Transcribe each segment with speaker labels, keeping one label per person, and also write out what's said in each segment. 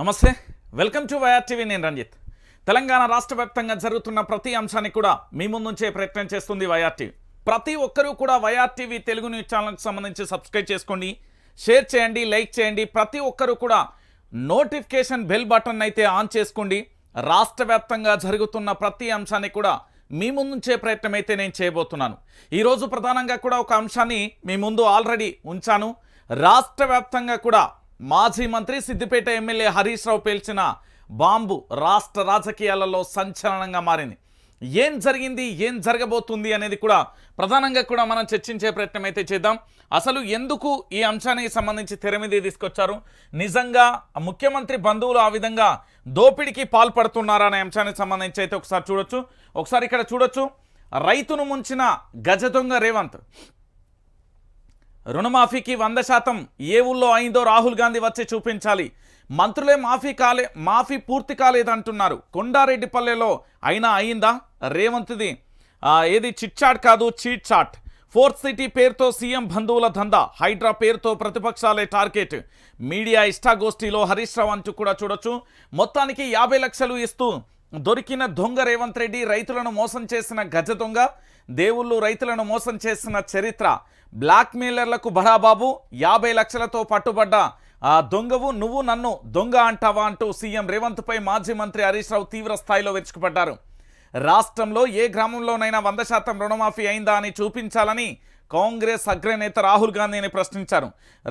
Speaker 1: నమస్తే welcome to YR TV నేను రంజిత్ తెలంగాణ రాష్ట్ర వ్యాప్తంగా జరుగుతున్న ప్రతి అంశానికి కూడా మీ ముందుంచే ప్రయత్నం చేస్తుంది వైఆర్ టీవీ ప్రతి ఒక్కరూ కూడా వైఆర్ టీవీ తెలుగు న్యూస్ ఛానల్కి సంబంధించి సబ్స్క్రైబ్ చేసుకోండి షేర్ చేయండి లైక్ చేయండి ప్రతి ఒక్కరూ కూడా నోటిఫికేషన్ బెల్ బటన్ అయితే ఆన్ చేసుకోండి రాష్ట్ర జరుగుతున్న ప్రతి అంశాన్ని కూడా మీ ముందుంచే ప్రయత్నం అయితే నేను చేయబోతున్నాను ఈరోజు ప్రధానంగా కూడా ఒక అంశాన్ని మీ ముందు ఆల్రెడీ ఉంచాను రాష్ట్ర కూడా మాజీ మంత్రి సిద్దిపేట ఎమ్మెల్యే హరీష్ రావు పేల్చిన బాంబు రాష్ట్ర రాజకీయాలలో సంచలనంగా మారింది ఏం జరిగింది ఏం జరగబోతుంది అనేది కూడా ప్రధానంగా కూడా మనం చర్చించే ప్రయత్నం అయితే చేద్దాం అసలు ఎందుకు ఈ అంశానికి సంబంధించి తెర మీద తీసుకొచ్చారు నిజంగా ముఖ్యమంత్రి బంధువులు ఆ విధంగా దోపిడికి పాల్పడుతున్నారా అనే అంశానికి సంబంధించి అయితే ఒకసారి చూడొచ్చు ఒకసారి ఇక్కడ చూడొచ్చు రైతును ముంచిన గజ దొంగ రేవంత్ రుణమాఫీకి వంద శాతం ఏ ఊళ్ళో అయిందో రాహుల్ గాంధీ వచ్చి చూపించాలి మంత్రులే మాఫీ కాలే మాఫీ పూర్తి కాలేదంటున్నారు కొండారెడ్డిపల్లెలో అయినా అయిందా రేవంత్ది ఏది చిట్చాట్ కాదు చీట్ చాట్ ఫోర్త్ సిటీ పేరుతో సీఎం బంధువుల దందా హైడ్రా పేరుతో ప్రతిపక్షాలే టార్గెట్ మీడియా ఇష్టాగోష్ఠిలో హరీష్ రావు అంటూ కూడా చూడొచ్చు మొత్తానికి యాభై లక్షలు ఇస్తూ దొరికిన దొంగ రేవంత్ రెడ్డి రైతులను మోసం చేసిన గజ దొంగ దేవుళ్ళు రైతులను మోసం చేసిన చరిత్ర బ్లాక్ మెయిలర్లకు బడాబాబు యాభై లక్షలతో పట్టుబడ్డ ఆ దొంగవు నువ్వు నన్ను దొంగ అంటావా అంటూ సీఎం రేవంత్పై మాజీ మంత్రి హరీష్ రావు తీవ్ర స్థాయిలో విరుచుకుపడ్డారు రాష్ట్రంలో ఏ గ్రామంలోనైనా వంద శాతం రుణమాఫీ అయిందా అని చూపించాలని కాంగ్రెస్ అగ్రనేత రాహుల్ గాంధీని ప్రశ్నించారు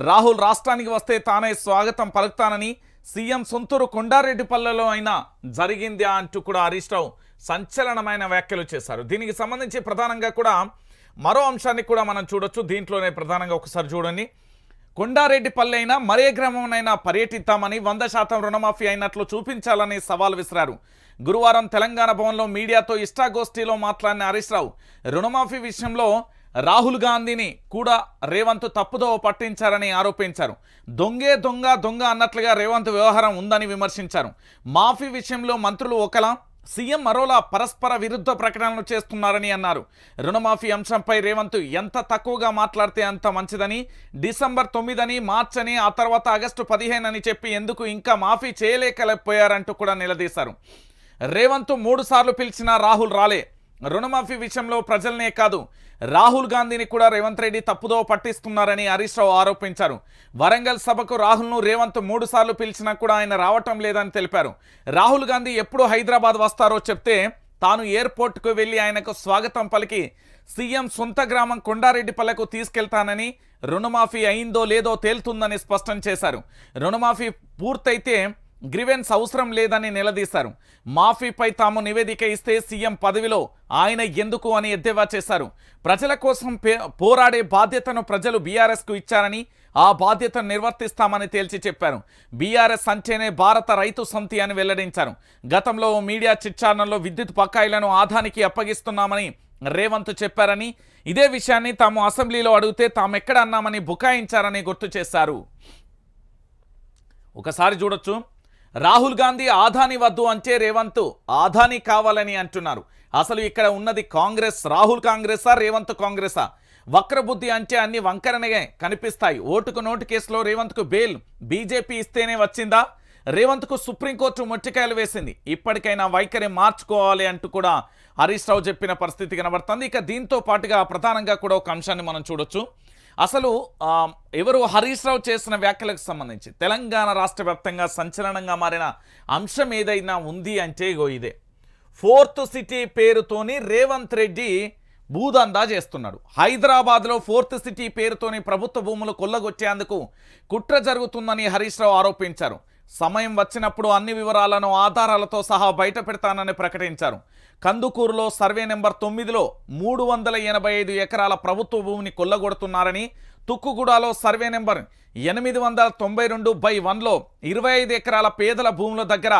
Speaker 1: రాహుల్ రాష్ట్రానికి వస్తే తానే స్వాగతం పలుకుతానని సీఎం సొంతూరు కొండారెడ్డి పల్లెలో అయినా జరిగింది అంటూ కూడా హరీష్ రావు సంచలనమైన వ్యాఖ్యలు చేశారు దీనికి సంబంధించి ప్రధానంగా కూడా మరో అంశాన్ని కూడా మనం చూడొచ్చు దీంట్లోనే ప్రధానంగా ఒకసారి చూడండి కొండారెడ్డి పల్లె అయినా మరే గ్రామంనైనా పర్యటిస్తామని వంద శాతం రుణమాఫీ అయినట్లు చూపించాలని సవాల్ విసిరారు గురువారం తెలంగాణ భవన్లో మీడియాతో ఇష్టాగోష్ఠిలో మాట్లాడిన హరీష్ రావు రుణమాఫీ విషయంలో రాహుల్ గాంధీని కూడా రేవంత్ తప్పుదో పట్టించారని ఆరోపించారు దొంగే దొంగ దొంగ అన్నట్లుగా రేవంత్ వ్యవహారం ఉందని విమర్శించారు మాఫీ విషయంలో మంత్రులు ఒకలా సీఎం మరోలా పరస్పర విరుద్ధ ప్రకటనలు చేస్తున్నారని అన్నారు రుణమాఫీ అంశంపై రేవంత్ ఎంత తక్కువగా మాట్లాడితే అంత మంచిదని డిసెంబర్ తొమ్మిదని మార్చ్ అని ఆ తర్వాత ఆగస్టు పదిహేను అని చెప్పి ఎందుకు ఇంకా మాఫీ చేయలేకపోయారంటూ కూడా నిలదీశారు రేవంత్ మూడుసార్లు పిలిచినా రాహుల్ రాలే రుణమాఫీ విషయంలో ప్రజలనే కాదు రాహుల్ గాంధీని కూడా రేవంత్ రెడ్డి తప్పుదో పట్టిస్తున్నారని హరీష్ రావు ఆరోపించారు వరంగల్ సభకు రాహుల్ను రేవంత్ మూడుసార్లు పిలిచినా కూడా ఆయన రావటం లేదని తెలిపారు రాహుల్ గాంధీ ఎప్పుడు హైదరాబాద్ వస్తారో చెప్తే తాను ఎయిర్పోర్ట్కు వెళ్ళి ఆయనకు స్వాగతం పలికి సీఎం సొంత గ్రామం పల్లెకు తీసుకెళ్తానని రుణమాఫీ అయిందో లేదో తేలుతుందని స్పష్టం చేశారు రుణమాఫీ పూర్తయితే గ్రివెన్స్ అవసరం లేదని నిలదీశారు మాఫీపై తాము నివేదిక ఇస్తే సీఎం పదవిలో ఆయన ఎందుకు అని ఎద్దేవా చేశారు ప్రజల కోసం పోరాడే బాధ్యతను ప్రజలు బీఆర్ఎస్కు ఇచ్చారని ఆ బాధ్యతను నిర్వర్తిస్తామని తేల్చి చెప్పారు బీఆర్ఎస్ అంటేనే భారత రైతు సంతి అని వెల్లడించారు గతంలో మీడియా చిచ్చారణలో విద్యుత్ బకాయిలను ఆదానికి అప్పగిస్తున్నామని రేవంత్ చెప్పారని ఇదే విషయాన్ని తాము అసెంబ్లీలో అడిగితే తామెక్కడ అన్నామని బుకాయించారని గుర్తు చేశారు ఒకసారి చూడొచ్చు రాహుల్ గాంధీ ఆధాని వద్దు అంటే రేవంత్ ఆధాని కావాలని అంటున్నారు అసలు ఇక్కడ ఉన్నది కాంగ్రెస్ రాహుల్ కాంగ్రెసా రేవంత్ కాంగ్రెసా వక్రబుద్ధి అంటే అన్ని వంకరనే కనిపిస్తాయి ఓటుకు నోటు కేసులో రేవంత్కు బెయిల్ బీజేపీ ఇస్తేనే వచ్చిందా రేవంత్కు సుప్రీంకోర్టు మొట్టికాయలు వేసింది ఇప్పటికైనా వైఖరి మార్చుకోవాలి అంటూ కూడా హరీష్ రావు చెప్పిన పరిస్థితి కనబడుతుంది ఇక దీంతో పాటుగా ప్రధానంగా కూడా ఒక అంశాన్ని మనం చూడొచ్చు అసలు ఎవరు హరీష్ రావు చేసిన వ్యాఖ్యలకు సంబంధించి తెలంగాణ రాష్ట్ర సంచలనంగా మారిన అంశం ఏదైనా ఉంది అంటే ఇగో ఇదే ఫోర్త్ సిటీ పేరుతోని రేవంత్ రెడ్డి భూదందా చేస్తున్నాడు హైదరాబాద్లో ఫోర్త్ సిటీ పేరుతోని ప్రభుత్వ భూములు కొల్లగొచ్చేందుకు కుట్ర జరుగుతుందని హరీష్ రావు ఆరోపించారు సమయం వచ్చినప్పుడు అన్ని వివరాలను ఆధారాలతో సహా బయట పెడతానని ప్రకటించారు కందుకూరులో సర్వే నెంబర్ తొమ్మిదిలో మూడు వందల ఎనభై ఐదు ఎకరాల ప్రభుత్వ భూమిని కొల్లగొడుతున్నారని తుక్కుగూడలో సర్వే నెంబర్ ఎనిమిది వందల తొంభై రెండు బై వన్లో ఇరవై ఐదు ఎకరాల పేదల భూముల దగ్గర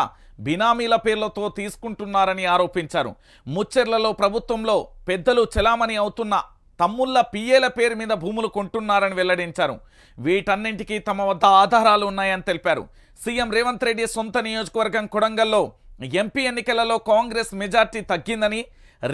Speaker 1: బినామీల పేర్లతో తీసుకుంటున్నారని ఆరోపించారు ముచ్చెర్లలో ప్రభుత్వంలో పెద్దలు చెలామణి అవుతున్న తమ్ముళ్ళ పిఏల పేరు మీద భూములు కొంటున్నారని వెల్లడించారు వీటన్నింటికీ తమ వద్ద ఆధారాలు ఉన్నాయని తెలిపారు సీఎం రేవంత్ రెడ్డి సొంత నియోజకవర్గం కొడంగల్లో ఎంపీ ఎన్నికలలో కాంగ్రెస్ మెజార్టీ తగ్గిందని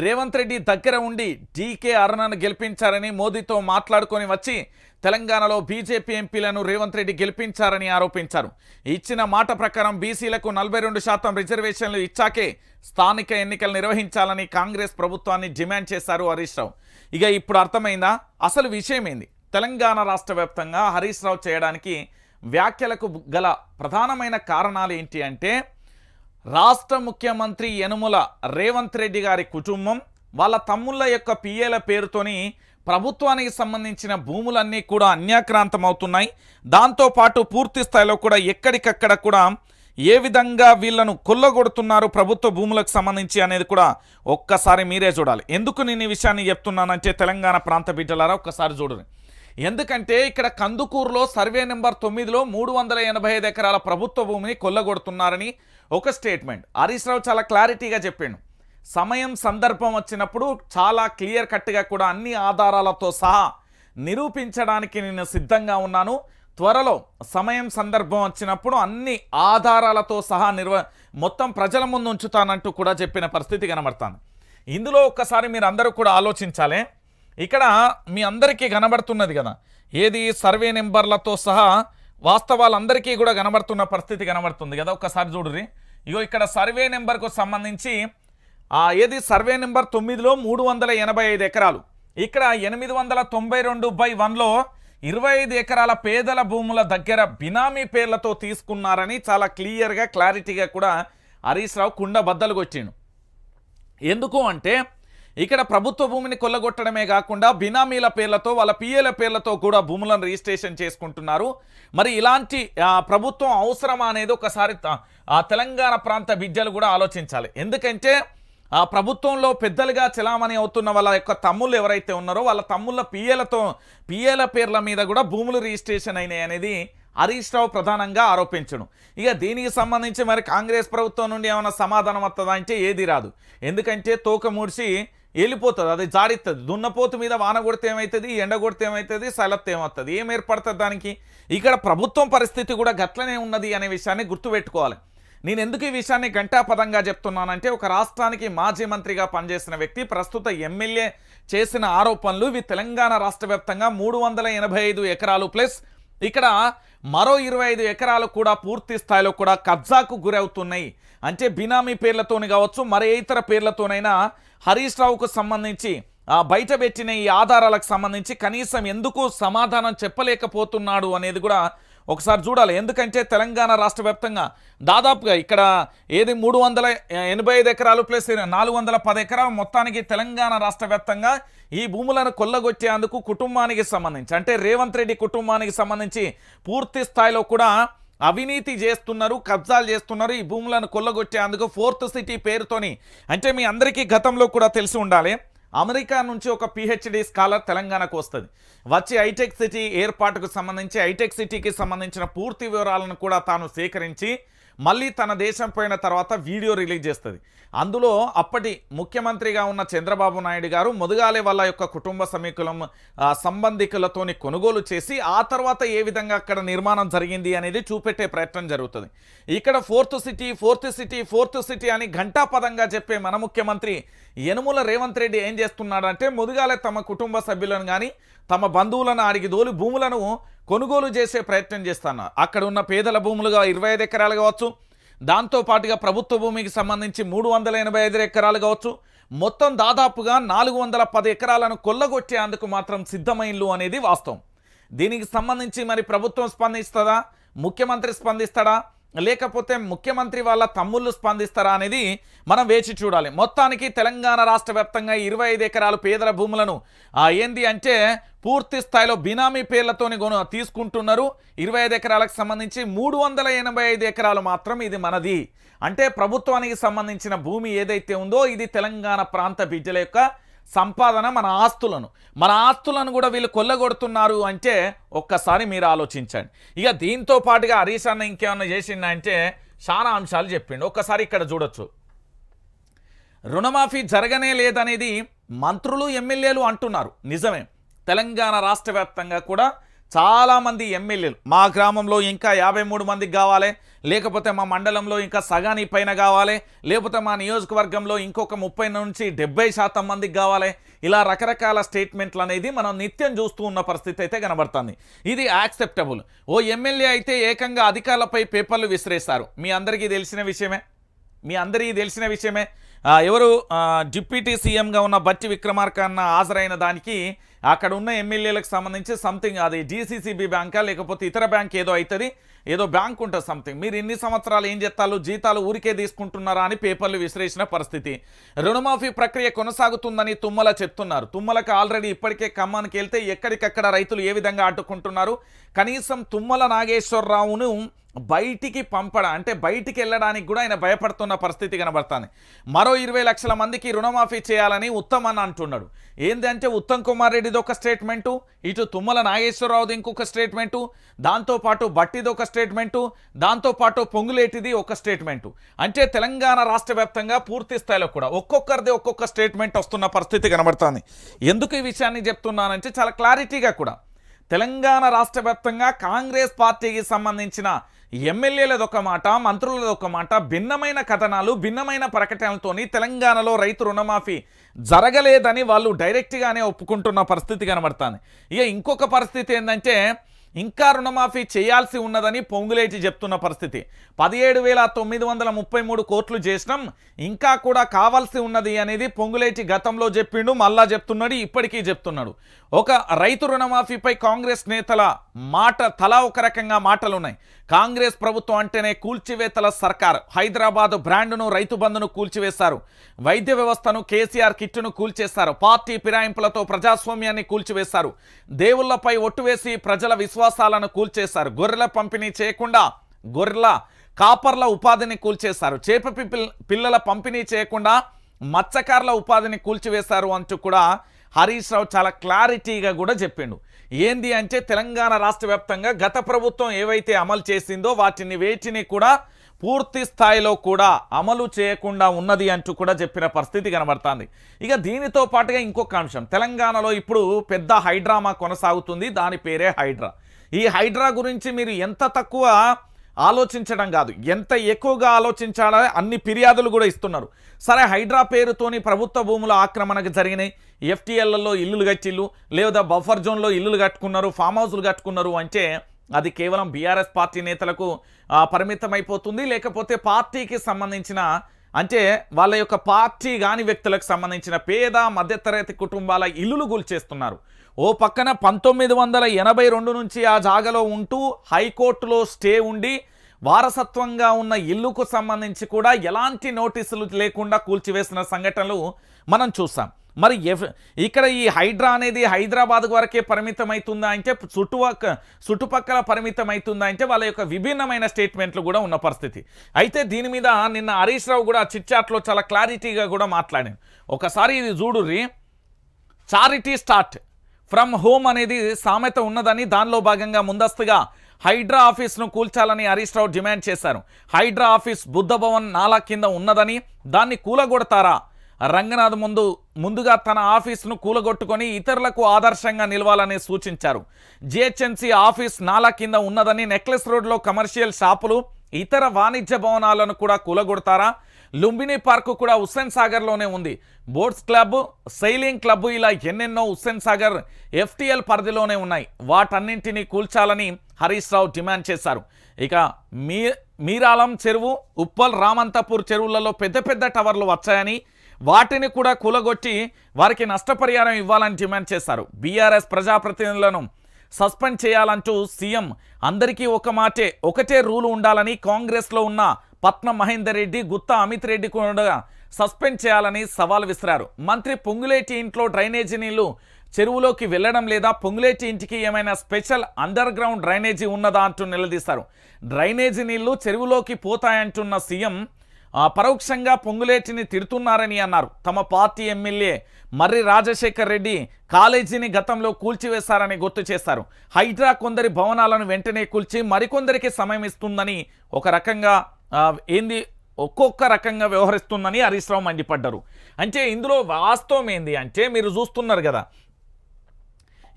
Speaker 1: రేవంత్ రెడ్డి దగ్గర ఉండి డీకే అరుణను గెలిపించారని మోదీతో మాట్లాడుకొని వచ్చి తెలంగాణలో బీజేపీ ఎంపీలను రేవంత్ రెడ్డి గెలిపించారని ఆరోపించారు ఇచ్చిన మాట ప్రకారం బీసీలకు నలభై శాతం రిజర్వేషన్లు ఇచ్చాకే స్థానిక ఎన్నికలు నిర్వహించాలని కాంగ్రెస్ ప్రభుత్వాన్ని డిమాండ్ చేశారు హరీష్ రావు ఇక ఇప్పుడు అర్థమైందా అసలు విషయం ఏంది తెలంగాణ రాష్ట్ర వ్యాప్తంగా హరీష్ రావు చేయడానికి వ్యాఖ్యలకు గల ప్రధానమైన కారణాలు ఏంటి అంటే రాష్ట్ర ముఖ్యమంత్రి యనుముల రేవంత్ రెడ్డి గారి కుటుంబం వాళ్ళ తమ్ముళ్ళ యొక్క పిఏల పేరుతోని ప్రభుత్వానికి సంబంధించిన భూములన్నీ కూడా అన్యాక్రాంతమవుతున్నాయి దాంతోపాటు పూర్తి స్థాయిలో కూడా ఎక్కడికక్కడ కూడా ఏ విధంగా వీళ్ళను కొల్లగొడుతున్నారు ప్రభుత్వ భూములకు సంబంధించి అనేది కూడా ఒక్కసారి మీరే చూడాలి ఎందుకు నేను ఈ విషయాన్ని చెప్తున్నానంటే తెలంగాణ ప్రాంత బిడ్డలారా ఒక్కసారి చూడండి ఎందుకంటే ఇక్కడ కందుకూరులో సర్వే నెంబర్ తొమ్మిదిలో మూడు వందల ఎనభై ఐదు ఎకరాల ప్రభుత్వ భూమిని కొల్లగొడుతున్నారని ఒక స్టేట్మెంట్ హరీష్ రావు చాలా క్లారిటీగా చెప్పాడు సమయం సందర్భం వచ్చినప్పుడు చాలా క్లియర్ కట్గా కూడా అన్ని ఆధారాలతో సహా నిరూపించడానికి నేను సిద్ధంగా ఉన్నాను త్వరలో సమయం సందర్భం వచ్చినప్పుడు అన్ని ఆధారాలతో సహా నిర్వ మొత్తం ప్రజల ముందు ఉంచుతానంటూ కూడా చెప్పిన పరిస్థితి కనబడతాను ఇందులో ఒక్కసారి మీరు అందరూ కూడా ఆలోచించాలి ఇక్కడ మీ అందరికీ కనబడుతున్నది కదా ఏది సర్వే నెంబర్లతో సహా వాస్తవాలందరికీ కూడా కనబడుతున్న పరిస్థితి కనబడుతుంది కదా ఒక్కసారి చూడుర్రి ఇగో ఇక్కడ సర్వే నెంబర్కు సంబంధించి ఏది సర్వే నెంబర్ తొమ్మిదిలో మూడు వందల ఎనభై ఐదు ఎకరాలు ఇక్కడ ఎనిమిది వందల తొంభై రెండు బై వన్లో ఇరవై ఐదు ఎకరాల పేదల భూముల దగ్గర బినామీ పేర్లతో తీసుకున్నారని చాలా క్లియర్గా క్లారిటీగా కూడా హరీష్ రావు కుండ బద్దలు కొట్టిండు ఎందుకు అంటే ఇక్కడ ప్రభుత్వ భూమిని కొల్లగొట్టడమే కాకుండా బినామీల పేర్లతో వాళ్ళ పిఏల పేర్లతో కూడా భూములను రిజిస్ట్రేషన్ చేసుకుంటున్నారు మరి ఇలాంటి ప్రభుత్వం అవసరమా అనేది ఒకసారి తెలంగాణ ప్రాంత విద్యలు కూడా ఆలోచించాలి ఎందుకంటే ప్రభుత్వంలో పెద్దలుగా చెలామణి అవుతున్న వాళ్ళ యొక్క తమ్ముళ్ళు ఎవరైతే ఉన్నారో వాళ్ళ తమ్ముళ్ళ పిఏలతో పిఏల పేర్ల మీద కూడా భూములు రిజిస్ట్రేషన్ అయినాయి అనేది హరీష్ రావు ప్రధానంగా ఆరోపించడం ఇక దీనికి సంబంధించి మరి కాంగ్రెస్ ప్రభుత్వం నుండి ఏమైనా సమాధానం వస్తుందా అంటే ఏది రాదు ఎందుకంటే తోక మూడ్చి వెళ్ళిపోతుంది అది జారిస్తుంది దున్నపోతు మీద వాన కొడితే ఏమవుతుంది ఎండ కొడితే ఏమవుతుంది సలత్ ఏమవుతుంది ఏం ఏర్పడుతుంది దానికి ఇక్కడ ప్రభుత్వం పరిస్థితి కూడా గట్లనే ఉన్నది అనే విషయాన్ని గుర్తుపెట్టుకోవాలి నేను ఎందుకు ఈ విషయాన్ని గంటాపదంగా చెప్తున్నానంటే ఒక రాష్ట్రానికి మాజీ మంత్రిగా పనిచేసిన వ్యక్తి ప్రస్తుత ఎమ్మెల్యే చేసిన ఆరోపణలు ఇవి తెలంగాణ రాష్ట్ర వ్యాప్తంగా ఎకరాలు ప్లస్ ఇక్కడ మరో ఇరవై ఐదు ఎకరాలు కూడా పూర్తి స్థాయిలో కూడా కబ్జాకు గురవుతున్నాయి అంటే బినామీ పేర్లతోని కావచ్చు మరే ఇతర పేర్లతోనైనా హరీష్ రావుకు సంబంధించి బయట పెట్టిన ఈ ఆధారాలకు సంబంధించి కనీసం ఎందుకు సమాధానం చెప్పలేకపోతున్నాడు అనేది కూడా ఒకసారి చూడాలి ఎందుకంటే తెలంగాణ రాష్ట్ర వ్యాప్తంగా దాదాపుగా ఇక్కడ ఏది మూడు వందల ఎనభై ఐదు ఎకరాలు ప్లస్ నాలుగు వందల పది ఎకరాలు మొత్తానికి తెలంగాణ రాష్ట్ర వ్యాప్తంగా ఈ భూములను కొల్లగొట్టేందుకు కుటుంబానికి సంబంధించి అంటే రేవంత్ రెడ్డి కుటుంబానికి సంబంధించి పూర్తి స్థాయిలో కూడా అవినీతి చేస్తున్నారు కబ్జాలు చేస్తున్నారు ఈ భూములను కొల్లగొట్టేందుకు ఫోర్త్ సిటీ పేరుతోని అంటే మీ అందరికీ గతంలో కూడా తెలిసి ఉండాలి అమెరికా నుంచి ఒక పిహెచ్డి స్కాలర్ తెలంగాణకు వస్తుంది వచ్చి హైటెక్ సిటీ ఏర్పాటుకు సంబంధించి హైటెక్ సిటీకి సంబంధించిన పూర్తి వివరాలను కూడా తాను సేకరించి మళ్ళీ తన దేశం పోయిన తర్వాత వీడియో రిలీజ్ చేస్తుంది అందులో అప్పటి ముఖ్యమంత్రిగా ఉన్న చంద్రబాబు నాయుడు గారు ముదుగాలే వాళ్ళ యొక్క కుటుంబ సమీకులం సంబంధికులతోని కొనుగోలు చేసి ఆ తర్వాత ఏ విధంగా అక్కడ నిర్మాణం జరిగింది అనేది చూపెట్టే ప్రయత్నం జరుగుతుంది ఇక్కడ fourth city fourth city fourth city అని ఘంటాపదంగా చెప్పే మన ముఖ్యమంత్రి యనుముల రేవంత్ రెడ్డి ఏం చేస్తున్నాడంటే ముదుగాలే తమ కుటుంబ సభ్యులను కానీ తమ బంధువులను ఆడికి దోలి భూములను కొనుగోలు చేసే ప్రయత్నం చేస్తాను అక్కడ ఉన్న పేదల భూములుగా ఇరవై ఐదు ఎకరాలు కావచ్చు దాంతోపాటుగా ప్రభుత్వ భూమికి సంబంధించి మూడు వందల ఎనభై ఐదు ఎకరాలు కావచ్చు మొత్తం దాదాపుగా నాలుగు వందల పది ఎకరాలను కొల్లగొట్టేందుకు మాత్రం సిద్ధమైన్లు అనేది వాస్తవం దీనికి సంబంధించి మరి ప్రభుత్వం స్పందిస్తుందా ముఖ్యమంత్రి స్పందిస్తాడా లేకపోతే ముఖ్యమంత్రి వాళ్ళ తమ్ముళ్ళు స్పందిస్తారా అనేది మనం వేచి చూడాలి మొత్తానికి తెలంగాణ రాష్ట్ర వ్యాప్తంగా ఇరవై ఎకరాలు పేదల భూములను ఏంది అంటే పూర్తి స్థాయిలో బినామీ పేర్లతోని తీసుకుంటున్నారు ఇరవై ఎకరాలకు సంబంధించి మూడు ఎకరాలు మాత్రం ఇది మనది అంటే ప్రభుత్వానికి సంబంధించిన భూమి ఏదైతే ఉందో ఇది తెలంగాణ ప్రాంత బిడ్డల యొక్క సంపాదన మన ఆస్తులను మన ఆస్తులను కూడా వీళ్ళు కొల్లగొడుతున్నారు అంటే ఒక్కసారి మీరు ఆలోచించండి ఇక దీంతో పాటుగా హరీష్ అన్న ఇంకేమన్నా చేసిండ అంటే చాలా అంశాలు చెప్పిండు ఒక్కసారి ఇక్కడ చూడొచ్చు రుణమాఫీ జరగనే లేదనేది మంత్రులు ఎమ్మెల్యేలు అంటున్నారు నిజమే తెలంగాణ రాష్ట్ర కూడా చాలామంది ఎమ్మెల్యేలు మా గ్రామంలో ఇంకా యాభై మూడు మందికి కావాలి లేకపోతే మా మండలంలో ఇంకా సగానికి పైన కావాలి లేకపోతే మా నియోజకవర్గంలో ఇంకొక ముప్పై నుంచి డెబ్బై శాతం మందికి కావాలి ఇలా రకరకాల స్టేట్మెంట్లు అనేది మనం నిత్యం చూస్తూ ఉన్న పరిస్థితి అయితే కనబడుతుంది ఇది యాక్సెప్టబుల్ ఓ ఎమ్మెల్యే అయితే ఏకంగా అధికారులపై పేపర్లు విసిరేస్తారు మీ అందరికీ తెలిసిన విషయమే మీ అందరికీ తెలిసిన విషయమే ఎవరు డిప్యూటీ సీఎంగా ఉన్న బట్టి విక్రమార్క అన్న హాజరైన దానికి అక్కడ ఉన్న ఎమ్మెల్యేలకు సంబంధించి సంథింగ్ అది డిసిసిబి బ్యాంకా లేకపోతే ఇతర బ్యాంక్ ఏదో అవుతుంది ఏదో బ్యాంక్ ఉంటుంది సంథింగ్ మీరు ఇన్ని సంవత్సరాలు ఏం చెత్తాలు జీతాలు ఊరికే తీసుకుంటున్నారా అని పేపర్లు విశ్లేషణ పరిస్థితి రుణమాఫీ ప్రక్రియ కొనసాగుతుందని తుమ్మల చెప్తున్నారు తుమ్మలకు ఆల్రెడీ ఇప్పటికే ఖమ్మానికి వెళ్తే ఎక్కడికక్కడ రైతులు ఏ విధంగా అడ్డుకుంటున్నారు కనీసం తుమ్మల నాగేశ్వరరావును బయటికి పంపడం అంటే బయటికి వెళ్ళడానికి కూడా ఆయన భయపడుతున్న పరిస్థితి కనబడుతుంది మరో ఇరవై లక్షల మందికి రుణమాఫీ చేయాలని ఉత్తమ్ అని అంటున్నాడు ఏంటంటే ఉత్తమ్ కుమార్ రెడ్డిది ఒక స్టేట్మెంటు ఇటు తుమ్మల నాగేశ్వరరావుది ఇంకొక స్టేట్మెంటు దాంతోపాటు బట్టిది ఒక స్టేట్మెంటు దాంతోపాటు పొంగులేటిది ఒక స్టేట్మెంటు అంటే తెలంగాణ రాష్ట్ర పూర్తి స్థాయిలో కూడా ఒక్కొక్కరిది ఒక్కొక్క స్టేట్మెంట్ వస్తున్న పరిస్థితి కనబడుతుంది ఎందుకు ఈ విషయాన్ని చెప్తున్నానంటే చాలా క్లారిటీగా కూడా తెలంగాణ రాష్ట్ర కాంగ్రెస్ పార్టీకి సంబంధించిన ఒక మాట ఒక మాట భిన్నమైన కథనాలు భిన్నమైన ప్రకటనలతోని తెలంగాణలో రైతు రుణమాఫీ జరగలేదని వాళ్ళు డైరెక్ట్గానే ఒప్పుకుంటున్న పరిస్థితి కనబడుతుంది ఇక ఇంకొక పరిస్థితి ఏంటంటే ఇంకా రుణమాఫీ చేయాల్సి ఉన్నదని పొంగులేటి చెప్తున్న పరిస్థితి పదిహేడు వేల తొమ్మిది వందల ముప్పై మూడు కోట్లు చేసినాం ఇంకా కూడా కావాల్సి ఉన్నది అనేది పొంగులేటి గతంలో చెప్పిండు మళ్ళా చెప్తున్నాడు ఇప్పటికీ చెప్తున్నాడు ఒక రైతు రుణమాఫీపై కాంగ్రెస్ నేతల మాట తలా ఒక రకంగా మాటలున్నాయి కాంగ్రెస్ ప్రభుత్వం అంటేనే కూల్చివేతల సర్కార్ హైదరాబాద్ బ్రాండ్ను రైతు బంధును కూల్చివేశారు వైద్య వ్యవస్థను కేసీఆర్ కిట్టును కూల్చేశారు పార్టీ ఫిరాయింపులతో ప్రజాస్వామ్యాన్ని కూల్చివేశారు దేవుళ్లపై ఒట్టువేసి ప్రజల విశ్వాసాలను కూల్చేశారు గొర్రెల పంపిణీ చేయకుండా గొర్రెల కాపర్ల ఉపాధిని కూల్చేశారు చేప పిల్లల పంపిణీ చేయకుండా మత్స్యకారుల ఉపాధిని కూల్చివేశారు అంటూ కూడా హరీష్ రావు చాలా క్లారిటీగా కూడా చెప్పిండు ఏంది అంటే తెలంగాణ రాష్ట్ర వ్యాప్తంగా గత ప్రభుత్వం ఏవైతే అమలు చేసిందో వాటిని వేటిని కూడా పూర్తి స్థాయిలో కూడా అమలు చేయకుండా ఉన్నది అంటూ కూడా చెప్పిన పరిస్థితి కనబడుతుంది ఇక దీనితో పాటుగా ఇంకొక అంశం తెలంగాణలో ఇప్పుడు పెద్ద హైడ్రామా కొనసాగుతుంది దాని పేరే హైడ్రా ఈ హైడ్రా గురించి మీరు ఎంత తక్కువ ఆలోచించడం కాదు ఎంత ఎక్కువగా ఆలోచించాలని అన్ని ఫిర్యాదులు కూడా ఇస్తున్నారు సరే హైడ్రా పేరుతోని ప్రభుత్వ భూముల ఆక్రమణకు జరిగినాయి ఎఫ్టీఎల్లలో ఇల్లులు కట్టిల్లు లేదా బఫర్ జోన్లో ఇల్లులు కట్టుకున్నారు ఫామ్ హౌస్లు కట్టుకున్నారు అంటే అది కేవలం బీఆర్ఎస్ పార్టీ నేతలకు పరిమితమైపోతుంది లేకపోతే పార్టీకి సంబంధించిన అంటే వాళ్ళ యొక్క పార్టీ కాని వ్యక్తులకు సంబంధించిన పేద మధ్యతరగతి కుటుంబాల ఇల్లులు గుల్చేస్తున్నారు ఓ పక్కన పంతొమ్మిది వందల ఎనభై రెండు నుంచి ఆ జాగలో ఉంటూ హైకోర్టులో స్టే ఉండి వారసత్వంగా ఉన్న ఇల్లుకు సంబంధించి కూడా ఎలాంటి నోటీసులు లేకుండా కూల్చివేసిన సంఘటనలు మనం చూసాం మరి ఇక్కడ ఈ హైడ్రా అనేది హైదరాబాద్ వరకే పరిమితమవుతుందా అంటే చుట్టుపక్క చుట్టుపక్కల పరిమితమవుతుందా అంటే వాళ్ళ యొక్క విభిన్నమైన స్టేట్మెంట్లు కూడా ఉన్న పరిస్థితి అయితే దీని మీద నిన్న హరీష్ రావు కూడా చిట్చాట్లో చాలా క్లారిటీగా కూడా మాట్లాడాను ఒకసారి ఇది రీ చారిటీ స్టార్ట్ ఫ్రమ్ హోమ్ అనేది సామెత ఉన్నదని దానిలో భాగంగా ముందస్తుగా హైడ్రా ఆఫీస్ను కూల్చాలని హరీష్ రావు డిమాండ్ చేశారు హైడ్రా ఆఫీస్ బుద్ధ భవన్ నాలా కింద ఉన్నదని దాన్ని కూలగొడతారా రంగనాథ్ ముందు ముందుగా తన ఆఫీస్ను కూలగొట్టుకొని ఇతరులకు ఆదర్శంగా నిలవాలని సూచించారు జిహెచ్ఎంసీ ఆఫీస్ నాలా కింద ఉన్నదని నెక్లెస్ రోడ్లో కమర్షియల్ షాపులు ఇతర వాణిజ్య భవనాలను కూడా కూలగొడతారా లుంబిని పార్కు కూడా హుస్సేన్ సాగర్లోనే ఉంది బోట్స్ క్లబ్ సైలింగ్ క్లబ్ ఇలా ఎన్నెన్నో హుస్సేన్ సాగర్ ఎఫ్టీఎల్ పరిధిలోనే ఉన్నాయి వాటన్నింటినీ కూల్చాలని హరీష్ రావు డిమాండ్ చేశారు ఇక మీ మీరాలం చెరువు ఉప్పల్ రామంతపూర్ చెరువులలో పెద్ద పెద్ద టవర్లు వచ్చాయని వాటిని కూడా కూలగొట్టి వారికి నష్టపరిహారం ఇవ్వాలని డిమాండ్ చేశారు బీఆర్ఎస్ ప్రజాప్రతినిధులను సస్పెండ్ చేయాలంటూ సీఎం అందరికీ ఒక మాటే ఒకటే రూలు ఉండాలని కాంగ్రెస్లో ఉన్న పట్నం మహేందర్ రెడ్డి గుత్తా అమిత్ రెడ్డి కూడా సస్పెండ్ చేయాలని సవాల్ విసిరారు మంత్రి పొంగులేటి ఇంట్లో డ్రైనేజీ నీళ్లు చెరువులోకి వెళ్లడం లేదా పొంగులేటి ఇంటికి ఏమైనా స్పెషల్ అండర్ గ్రౌండ్ డ్రైనేజీ ఉన్నదా అంటూ నిలదీస్తారు డ్రైనేజీ నీళ్లు చెరువులోకి పోతాయంటున్న సీఎం పరోక్షంగా పొంగులేటిని తిడుతున్నారని అన్నారు తమ పార్టీ ఎమ్మెల్యే మర్రి రాజశేఖర్ రెడ్డి కాలేజీని గతంలో కూల్చివేశారని గుర్తు చేశారు హైడ్రా కొందరి భవనాలను వెంటనే కూల్చి మరికొందరికి సమయం ఇస్తుందని ఒక రకంగా ఏంది ఒక్కొక్క రకంగా వ్యవహరిస్తుందని హరీష్ రావు మండిపడ్డారు అంటే ఇందులో వాస్తవం ఏంది అంటే మీరు చూస్తున్నారు కదా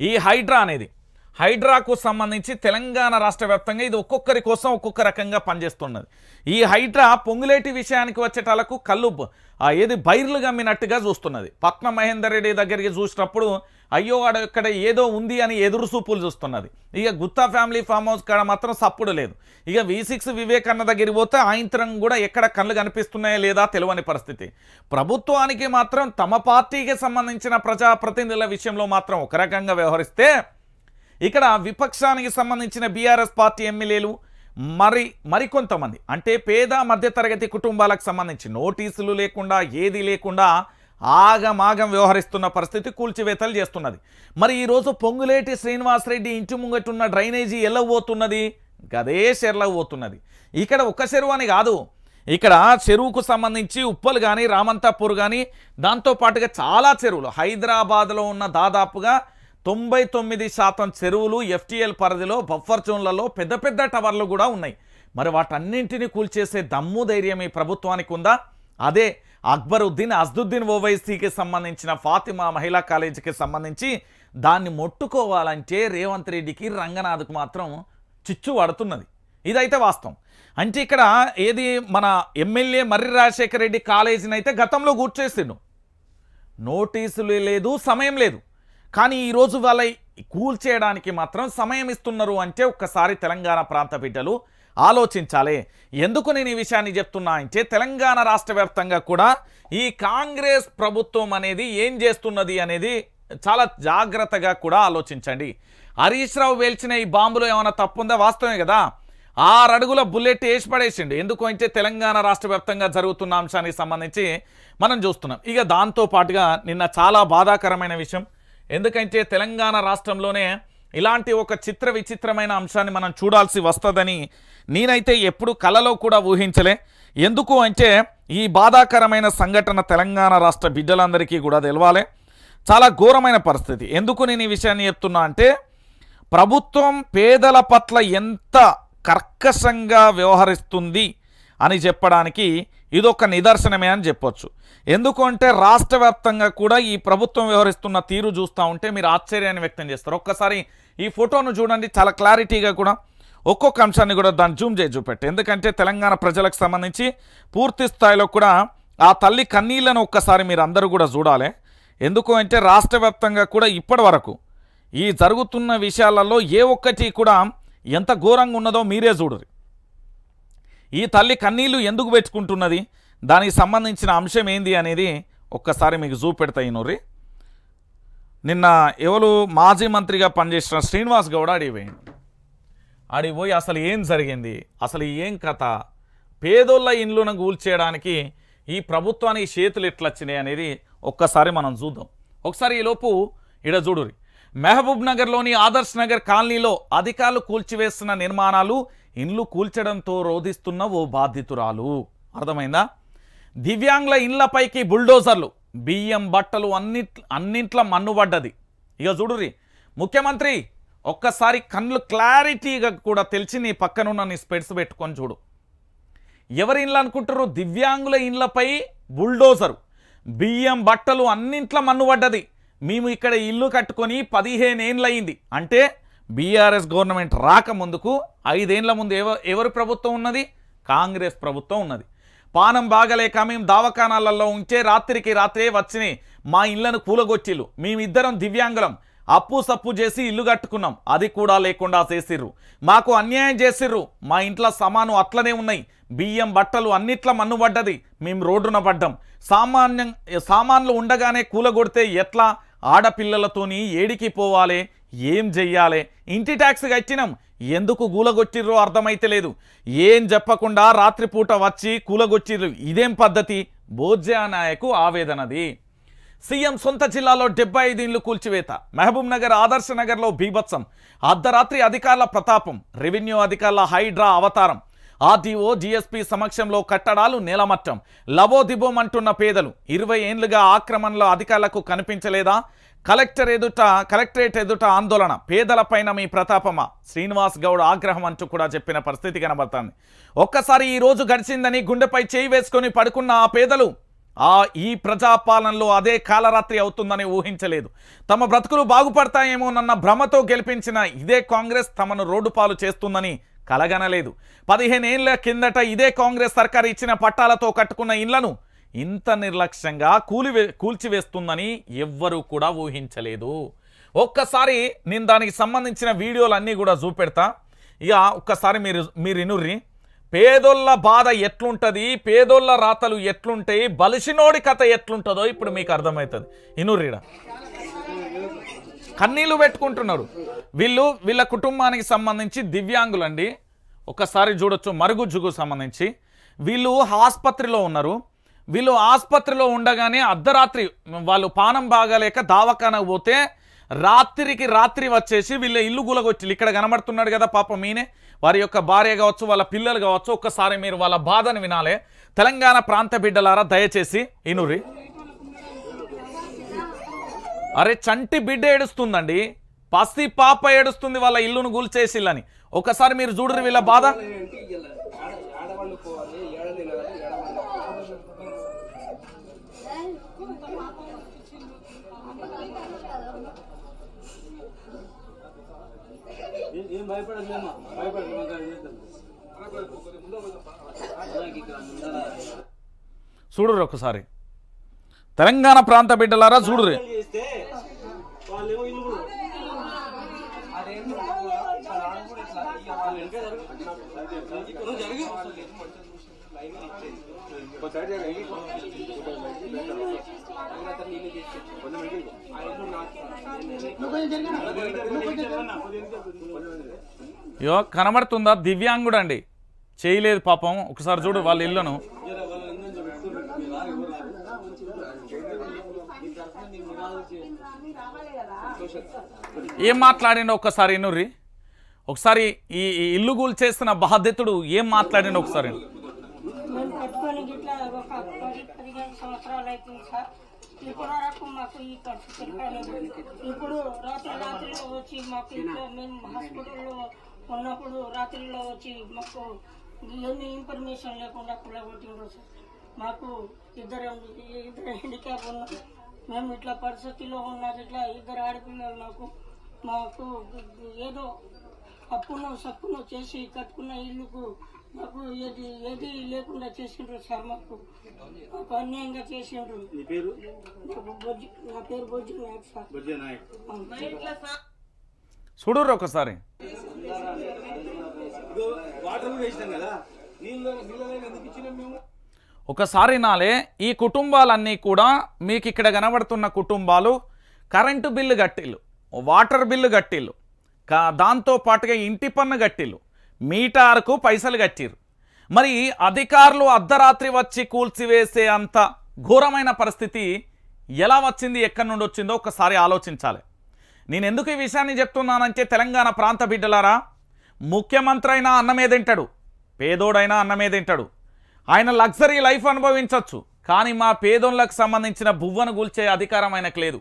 Speaker 1: ఈ హైడ్రా అనేది హైడ్రాకు సంబంధించి తెలంగాణ రాష్ట్ర వ్యాప్తంగా ఇది ఒక్కొక్కరి కోసం ఒక్కొక్క రకంగా పనిచేస్తున్నది ఈ హైడ్రా పొంగులేటి విషయానికి వచ్చేటాలకు కళ్ళు ఏది బైర్లు గమ్మినట్టుగా చూస్తున్నది పక్న మహేందర్ రెడ్డి దగ్గరికి చూసినప్పుడు అయ్యో వాడు ఇక్కడ ఏదో ఉంది అని ఎదురు చూపులు చూస్తున్నది ఇక గుత్తా ఫ్యామిలీ ఫామ్ హౌస్ కాడ మాత్రం సప్పుడు లేదు ఇక వి సిక్స్ వివేకన్న దగ్గరికి పోతే ఆయంత్రం కూడా ఎక్కడ కళ్ళు కనిపిస్తున్నాయా లేదా తెలియని పరిస్థితి ప్రభుత్వానికి మాత్రం తమ పార్టీకి సంబంధించిన ప్రజాప్రతినిధుల విషయంలో మాత్రం ఒక రకంగా వ్యవహరిస్తే ఇక్కడ విపక్షానికి సంబంధించిన బీఆర్ఎస్ పార్టీ ఎమ్మెల్యేలు మరి మరికొంతమంది అంటే పేద మధ్యతరగతి కుటుంబాలకు సంబంధించి నోటీసులు లేకుండా ఏది లేకుండా ఆగమాగం వ్యవహరిస్తున్న పరిస్థితి కూల్చివేతలు చేస్తున్నది మరి ఈరోజు పొంగులేటి శ్రీనివాసరెడ్డి ఇంటి ముంగటున్న డ్రైనేజీ ఎల్లవోతున్నది గదే పోతున్నది ఇక్కడ ఒక్క చెరువు అని కాదు ఇక్కడ చెరువుకు సంబంధించి ఉప్పలు కానీ రామంతాపూర్ కానీ దాంతోపాటుగా చాలా చెరువులు హైదరాబాద్లో ఉన్న దాదాపుగా తొంభై తొమ్మిది శాతం చెరువులు ఎఫ్టీఎల్ పరిధిలో బఫర్ జోన్లలో పెద్ద పెద్ద టవర్లు కూడా ఉన్నాయి మరి వాటన్నింటినీ కూల్చేసే దమ్ము ధైర్యం ఈ ప్రభుత్వానికి ఉందా అదే అక్బరుద్దీన్ అజ్దుద్దీన్ ఓవైసీకి సంబంధించిన ఫాతిమా మహిళా కాలేజీకి సంబంధించి దాన్ని మొట్టుకోవాలంటే రేవంత్ రెడ్డికి రంగనాథ్కు మాత్రం చిచ్చు పడుతున్నది ఇదైతే వాస్తవం అంటే ఇక్కడ ఏది మన ఎమ్మెల్యే మర్రి రాజశేఖర రెడ్డి కాలేజీని అయితే గతంలో గుర్చేసిండు నోటీసులు లేదు సమయం లేదు కానీ ఈరోజు వాళ్ళ కూల్చేయడానికి మాత్రం సమయం ఇస్తున్నారు అంటే ఒక్కసారి తెలంగాణ ప్రాంత బిడ్డలు ఆలోచించాలి ఎందుకు నేను ఈ విషయాన్ని చెప్తున్నా అంటే తెలంగాణ రాష్ట్ర కూడా ఈ కాంగ్రెస్ ప్రభుత్వం అనేది ఏం చేస్తున్నది అనేది చాలా జాగ్రత్తగా కూడా ఆలోచించండి హరీష్ రావు వేల్చిన ఈ బాంబులో ఏమైనా తప్పుందా వాస్తవమే కదా ఆరు అడుగుల బుల్లెట్ వేసి పడేసిండు ఎందుకు అంటే తెలంగాణ రాష్ట్ర వ్యాప్తంగా జరుగుతున్న అంశానికి సంబంధించి మనం చూస్తున్నాం ఇక దాంతో పాటుగా నిన్న చాలా బాధాకరమైన విషయం ఎందుకంటే తెలంగాణ రాష్ట్రంలోనే ఇలాంటి ఒక చిత్ర విచిత్రమైన అంశాన్ని మనం చూడాల్సి వస్తుందని నేనైతే ఎప్పుడు కలలో కూడా ఊహించలే ఎందుకు అంటే ఈ బాధాకరమైన సంఘటన తెలంగాణ రాష్ట్ర బిడ్డలందరికీ కూడా తెలవాలి చాలా ఘోరమైన పరిస్థితి ఎందుకు నేను ఈ విషయాన్ని చెప్తున్నా అంటే ప్రభుత్వం పేదల పట్ల ఎంత కర్కశంగా వ్యవహరిస్తుంది అని చెప్పడానికి ఇదొక నిదర్శనమే అని చెప్పొచ్చు ఎందుకు అంటే రాష్ట్ర వ్యాప్తంగా కూడా ఈ ప్రభుత్వం వ్యవహరిస్తున్న తీరు చూస్తూ ఉంటే మీరు ఆశ్చర్యాన్ని వ్యక్తం చేస్తారు ఒక్కసారి ఈ ఫోటోను చూడండి చాలా క్లారిటీగా కూడా ఒక్కొక్క అంశాన్ని కూడా దాన్ని జూమ్ చేసి చూపెట్టి ఎందుకంటే తెలంగాణ ప్రజలకు సంబంధించి పూర్తి స్థాయిలో కూడా ఆ తల్లి కన్నీళ్లను ఒక్కసారి మీరు అందరూ కూడా చూడాలి ఎందుకు అంటే రాష్ట్ర కూడా ఇప్పటి ఈ జరుగుతున్న విషయాలలో ఏ ఒక్కటి కూడా ఎంత ఘోరంగా ఉన్నదో మీరే చూడరు ఈ తల్లి కన్నీళ్లు ఎందుకు పెట్టుకుంటున్నది దానికి సంబంధించిన అంశం ఏంది అనేది ఒక్కసారి మీకు చూపెడతాయి నూరి నిన్న ఎవరు మాజీ మంత్రిగా పనిచేసిన శ్రీనివాస్ గౌడ అడిగిపోయింది అడిగిపోయి అసలు ఏం జరిగింది అసలు ఏం కథ పేదోళ్ళ ఇండ్లను కూల్చేయడానికి ఈ ప్రభుత్వానికి చేతులు ఎట్లొచ్చినాయి అనేది ఒక్కసారి మనం చూద్దాం ఒకసారి ఈలోపు ఇడ చూడురి మెహబూబ్ నగర్లోని ఆదర్శ్ నగర్ కాలనీలో అధికారులు కూల్చివేస్తున్న నిర్మాణాలు ఇండ్లు కూల్చడంతో రోధిస్తున్న ఓ బాధితురాలు అర్థమైందా దివ్యాంగుల ఇండ్లపైకి బుల్డోజర్లు బియ్యం బట్టలు అన్ని అన్నింట్ల మన్నుబడ్డది ఇక చూడురి ముఖ్యమంత్రి ఒక్కసారి కళ్ళు క్లారిటీగా కూడా తెలిసి నీ పక్కనున్న నీ స్పెడ్స్ పెట్టుకొని చూడు ఎవరి ఇండ్లు అనుకుంటారు దివ్యాంగుల ఇండ్లపై బుల్డోజరు బియ్యం బట్టలు అన్నింట్ల మన్నుబడ్డది మేము ఇక్కడ ఇల్లు కట్టుకొని పదిహేను ఏండ్లయింది అంటే బీఆర్ఎస్ గవర్నమెంట్ రాకముందుకు ఐదేండ్ల ముందు ఎవ ఎవరు ప్రభుత్వం ఉన్నది కాంగ్రెస్ ప్రభుత్వం ఉన్నది పానం బాగలేక మేము దావఖానాలలో ఉంచే రాత్రికి రాత్రే వచ్చినాయి మా ఇళ్లను కూలగొచ్చిళ్ళు మేమిద్దరం దివ్యాంగులం అప్పు సప్పు చేసి ఇల్లు కట్టుకున్నాం అది కూడా లేకుండా చేసిర్రు మాకు అన్యాయం చేసిర్రు మా ఇంట్లో సమాను అట్లనే ఉన్నాయి బియ్యం బట్టలు అన్నిట్ల మన్ను పడ్డది మేము రోడ్డున పడ్డం సామాన్యం సామాన్లు ఉండగానే కూలగొడితే ఎట్లా ఆడపిల్లలతోని ఏడికి పోవాలి ఏం చెయ్యాలి ఇంటి ట్యాక్స్ కట్టినాం ఎందుకు కూలగొచ్చిర్రో అర్థమైతే లేదు ఏం చెప్పకుండా రాత్రిపూట వచ్చి కూలగొచ్చిర్రు ఇదేం పద్ధతి బోజ్జా నాయకు ఆవేదనది సీఎం సొంత జిల్లాలో డెబ్బై ఐదు ఇండ్లు కూల్చివేత మహబూబ్ నగర్ ఆదర్శ నగర్లో బీభత్సం అర్ధరాత్రి అధికారుల ప్రతాపం రెవెన్యూ అధికారుల హైడ్రా అవతారం ఆర్టీఓ జిఎస్పి సమక్షంలో కట్టడాలు నేలమట్టం లవోదిబోమంటున్న పేదలు ఇరవై ఏండ్లుగా ఆక్రమణలో అధికారులకు కనిపించలేదా కలెక్టర్ ఎదుట కలెక్టరేట్ ఎదుట ఆందోళన పేదలపైన మీ ప్రతాపమా శ్రీనివాస్ గౌడ్ ఆగ్రహం అంటూ కూడా చెప్పిన పరిస్థితి కనబడుతుంది ఒక్కసారి ఈ రోజు గడిచిందని గుండెపై చేయి వేసుకొని పడుకున్న ఆ పేదలు ఆ ఈ ప్రజాపాలనలో అదే కాలరాత్రి అవుతుందని ఊహించలేదు తమ బ్రతుకులు బాగుపడతాయేమోనన్న భ్రమతో గెలిపించిన ఇదే కాంగ్రెస్ తమను రోడ్డు పాలు చేస్తుందని కలగనలేదు పదిహేనేళ్ల కిందట ఇదే కాంగ్రెస్ సర్కార్ ఇచ్చిన పట్టాలతో కట్టుకున్న ఇండ్లను ఇంత నిర్లక్ష్యంగా కూలివే కూల్చివేస్తుందని ఎవ్వరూ కూడా ఊహించలేదు ఒక్కసారి నేను దానికి సంబంధించిన వీడియోలన్నీ కూడా చూపెడతా ఇక ఒక్కసారి మీరు మీరు ఇనుర్రి పేదోళ్ళ బాధ ఎట్లుంటుంది పేదోళ్ళ రాతలు ఎట్లుంటాయి బలిసినోడి కథ ఎట్లుంటుందో ఇప్పుడు మీకు అర్థమవుతుంది ఇనుర్రిడ కన్నీళ్ళు పెట్టుకుంటున్నారు వీళ్ళు వీళ్ళ కుటుంబానికి సంబంధించి దివ్యాంగులండి ఒక్కసారి చూడొచ్చు మరుగుజ్జుకు సంబంధించి వీళ్ళు ఆసుపత్రిలో ఉన్నారు వీళ్ళు ఆసుపత్రిలో ఉండగానే అర్ధరాత్రి వాళ్ళు పానం బాగాలేక దావకానకు పోతే రాత్రికి రాత్రి వచ్చేసి వీళ్ళ ఇల్లు గులగొచ్చి ఇక్కడ కనబడుతున్నాడు కదా పాప మీనే వారి యొక్క భార్య కావచ్చు వాళ్ళ పిల్లలు కావచ్చు ఒక్కసారి మీరు వాళ్ళ బాధను వినాలే తెలంగాణ ప్రాంత బిడ్డలారా దయచేసి ఇనురి అరే చంటి బిడ్డ ఏడుస్తుందండి పసి పాప ఏడుస్తుంది వాళ్ళ ఇల్లును గుల్చేసిల్లని ఒకసారి మీరు చూడరు వీళ్ళ బాధ ఏం భయపడలేమా చూడరు ఒకసారి తెలంగాణ ప్రాంత బిడ్డలారా చూడరు ఒకసారి యో కనబడుతుందా దివ్యాంగుడు అండి చేయలేదు పాపం ఒకసారి చూడు వాళ్ళ ఇల్లును ఏం మాట్లాడిండో ఒక్కసారి ఇన్నుర్రి ఒకసారి ఈ ఇల్లు కూల్చేస్తున్న బాధ్యతుడు ఏం మాట్లాడిండు ఒకసారి ఇప్పుడు వరకు మాకు ఈ ఖర్చు తిరగలేదు ఇప్పుడు రాత్రి రాత్రిలో వచ్చి మాకు ఇంట్లో మేము హాస్పిటల్లో ఉన్నప్పుడు రాత్రిలో వచ్చి మాకు ఏమి ఇన్ఫర్మేషన్ లేకుండా కుళ్ళగొట్టిండ్రు సార్ మాకు ఇద్దరు ఇద్దరు హ్యాండిక్యాప్ ఉన్నారు మేము ఇట్లా పరిస్థితిలో ఉన్నారు ఇట్లా ఇద్దరు ఆడపిల్లలు మాకు మాకు ఏదో అప్పును సప్పును చేసి కట్టుకున్న ఇల్లుకు మాకు ఏది ఏది లేకుండా చేసిండ్రు సార్ మాకు మాకు అన్యాయంగా చేసిండ్రు నీ పేరు నా పేరు నాయక్ సార్ నాయక్ ఒకసారి ఒకసారి నాలే ఈ కుటుంబాలన్నీ కూడా మీకు ఇక్కడ కనబడుతున్న కుటుంబాలు కరెంటు బిల్లు కట్టిల్లు వాటర్ బిల్లు కట్టిల్లు కా దాంతో పాటుగా ఇంటి పన్ను కట్టిల్లు మీటార్కు పైసలు కట్టిరు మరి అధికారులు అర్ధరాత్రి వచ్చి కూల్చివేసే అంత ఘోరమైన పరిస్థితి ఎలా వచ్చింది ఎక్కడి నుండి వచ్చిందో ఒకసారి ఆలోచించాలి నేను ఎందుకు ఈ విషయాన్ని చెప్తున్నానంటే తెలంగాణ ప్రాంత బిడ్డలారా ముఖ్యమంత్రి అయినా అన్నమే తింటాడు పేదోడైనా అన్నమే తింటాడు ఆయన లగ్జరీ లైఫ్ అనుభవించవచ్చు కానీ మా పేదోళ్ళకు సంబంధించిన బువ్వను గూల్చే అధికారం ఆయనకు లేదు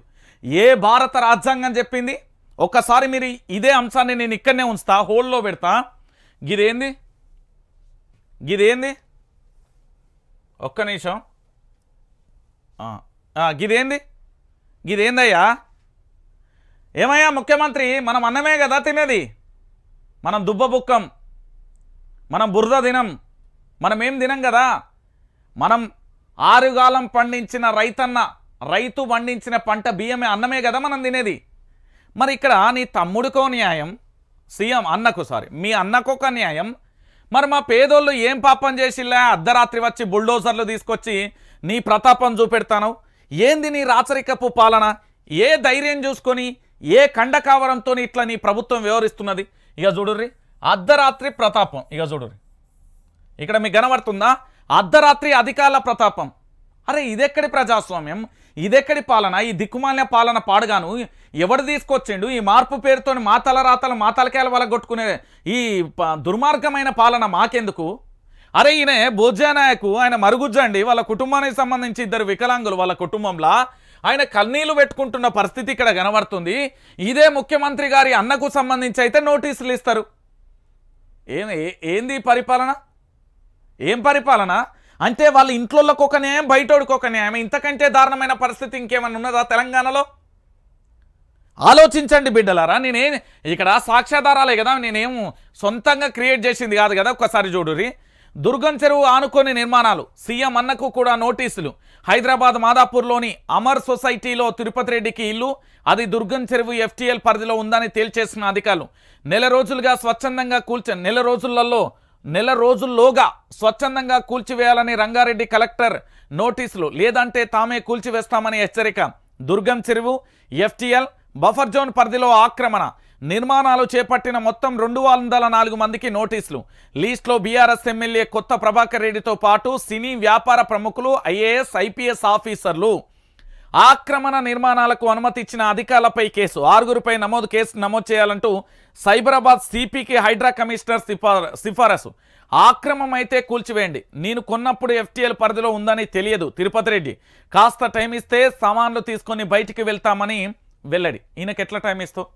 Speaker 1: ఏ భారత రాజ్యాంగం చెప్పింది ఒకసారి మీరు ఇదే అంశాన్ని నేను ఇక్కడనే ఉంచుతా హోల్లో పెడతా గిదేంది గిదేంది ఒక్క నిమిషం గిదేంది గిదేందయ్యా ఏమయ్యా ముఖ్యమంత్రి మనం అన్నమే కదా తినేది మనం బుక్కం మనం బురద దినం మనం ఏం తినం కదా మనం ఆరుగాలం పండించిన రైతన్న రైతు పండించిన పంట బియ్యమే అన్నమే కదా మనం తినేది మరి ఇక్కడ నీ తమ్ముడుకో న్యాయం సీఎం అన్నకు సారీ మీ అన్నకు ఒక న్యాయం మరి మా పేదోళ్ళు ఏం పాపం చేసిలే అర్ధరాత్రి వచ్చి బుల్డోజర్లు తీసుకొచ్చి నీ ప్రతాపం చూపెడతాను ఏంది నీ రాచరికపు పాలన ఏ ధైర్యం చూసుకొని ఏ కండకావరంతో ఇట్లా నీ ప్రభుత్వం వ్యవహరిస్తున్నది ఇక చూడుర్రి అర్ధరాత్రి ప్రతాపం ఇక చూడుర్రి ఇక్కడ మీకు కనబడుతుందా అర్ధరాత్రి అధికారుల ప్రతాపం అరే ఇదెక్కడి ప్రజాస్వామ్యం ఇదెక్కడి పాలన ఈ దిక్కుమాలిన పాలన పాడుగాను ఎవడు తీసుకొచ్చిండు ఈ మార్పు పేరుతో మాతల రాతలు మా వల్ల కొట్టుకునే ఈ దుర్మార్గమైన పాలన మాకెందుకు అరే ఈయన భోజనాయకు ఆయన మరుగుజ్జండి వాళ్ళ కుటుంబానికి సంబంధించి ఇద్దరు వికలాంగులు వాళ్ళ కుటుంబంలో ఆయన కన్నీళ్లు పెట్టుకుంటున్న పరిస్థితి ఇక్కడ కనబడుతుంది ఇదే ముఖ్యమంత్రి గారి అన్నకు సంబంధించి అయితే నోటీసులు ఇస్తారు ఏమి ఏంది పరిపాలన ఏం పరిపాలన అంటే వాళ్ళ ఇంట్లోకి ఒక న్యాయం బయటోడికి ఒక న్యాయం ఇంతకంటే దారుణమైన పరిస్థితి ఇంకేమైనా ఉన్నదా తెలంగాణలో ఆలోచించండి బిడ్డలారా నేనే ఇక్కడ సాక్ష్యాధారాలే కదా నేనేం సొంతంగా క్రియేట్ చేసింది కాదు కదా ఒక్కసారి చూడురి దుర్గం చెరువు ఆనుకొని నిర్మాణాలు సీఎం అన్నకు కూడా నోటీసులు హైదరాబాద్ మాదాపూర్లోని అమర్ సొసైటీలో తిరుపతి రెడ్డికి ఇల్లు అది దుర్గం చెరువు ఎఫ్టీఎల్ పరిధిలో ఉందని తేల్చేసిన అధికారులు నెల రోజులుగా స్వచ్ఛందంగా కూల్చ నెల రోజులలో నెల రోజుల్లోగా స్వచ్ఛందంగా కూల్చివేయాలని రంగారెడ్డి కలెక్టర్ నోటీసులు లేదంటే తామే కూల్చివేస్తామని హెచ్చరిక దుర్గం చెరువు ఎఫ్టీఎల్ బఫర్ జోన్ పరిధిలో ఆక్రమణ నిర్మాణాలు చేపట్టిన మొత్తం రెండు వందల నాలుగు మందికి నోటీసులు లీస్ట్లో బీఆర్ఎస్ ఎమ్మెల్యే కొత్త ప్రభాకర్ రెడ్డితో పాటు సినీ వ్యాపార ప్రముఖులు ఐఏఎస్ ఐపీఎస్ ఆఫీసర్లు ఆక్రమణ నిర్మాణాలకు అనుమతి ఇచ్చిన అధికారులపై కేసు ఆరుగురిపై నమోదు కేసు నమోదు చేయాలంటూ సైబరాబాద్ సిపికి హైడ్రా కమిషనర్ సిఫారసు ఆక్రమమైతే కూల్చివేయండి నేను కొన్నప్పుడు ఎఫ్టీఎల్ పరిధిలో ఉందని తెలియదు తిరుపతి రెడ్డి కాస్త టైం ఇస్తే సామాన్లు తీసుకొని బయటికి వెళ్తామని వెళ్ళడి ఈయనకి ఎట్లా టైం ఇస్తావు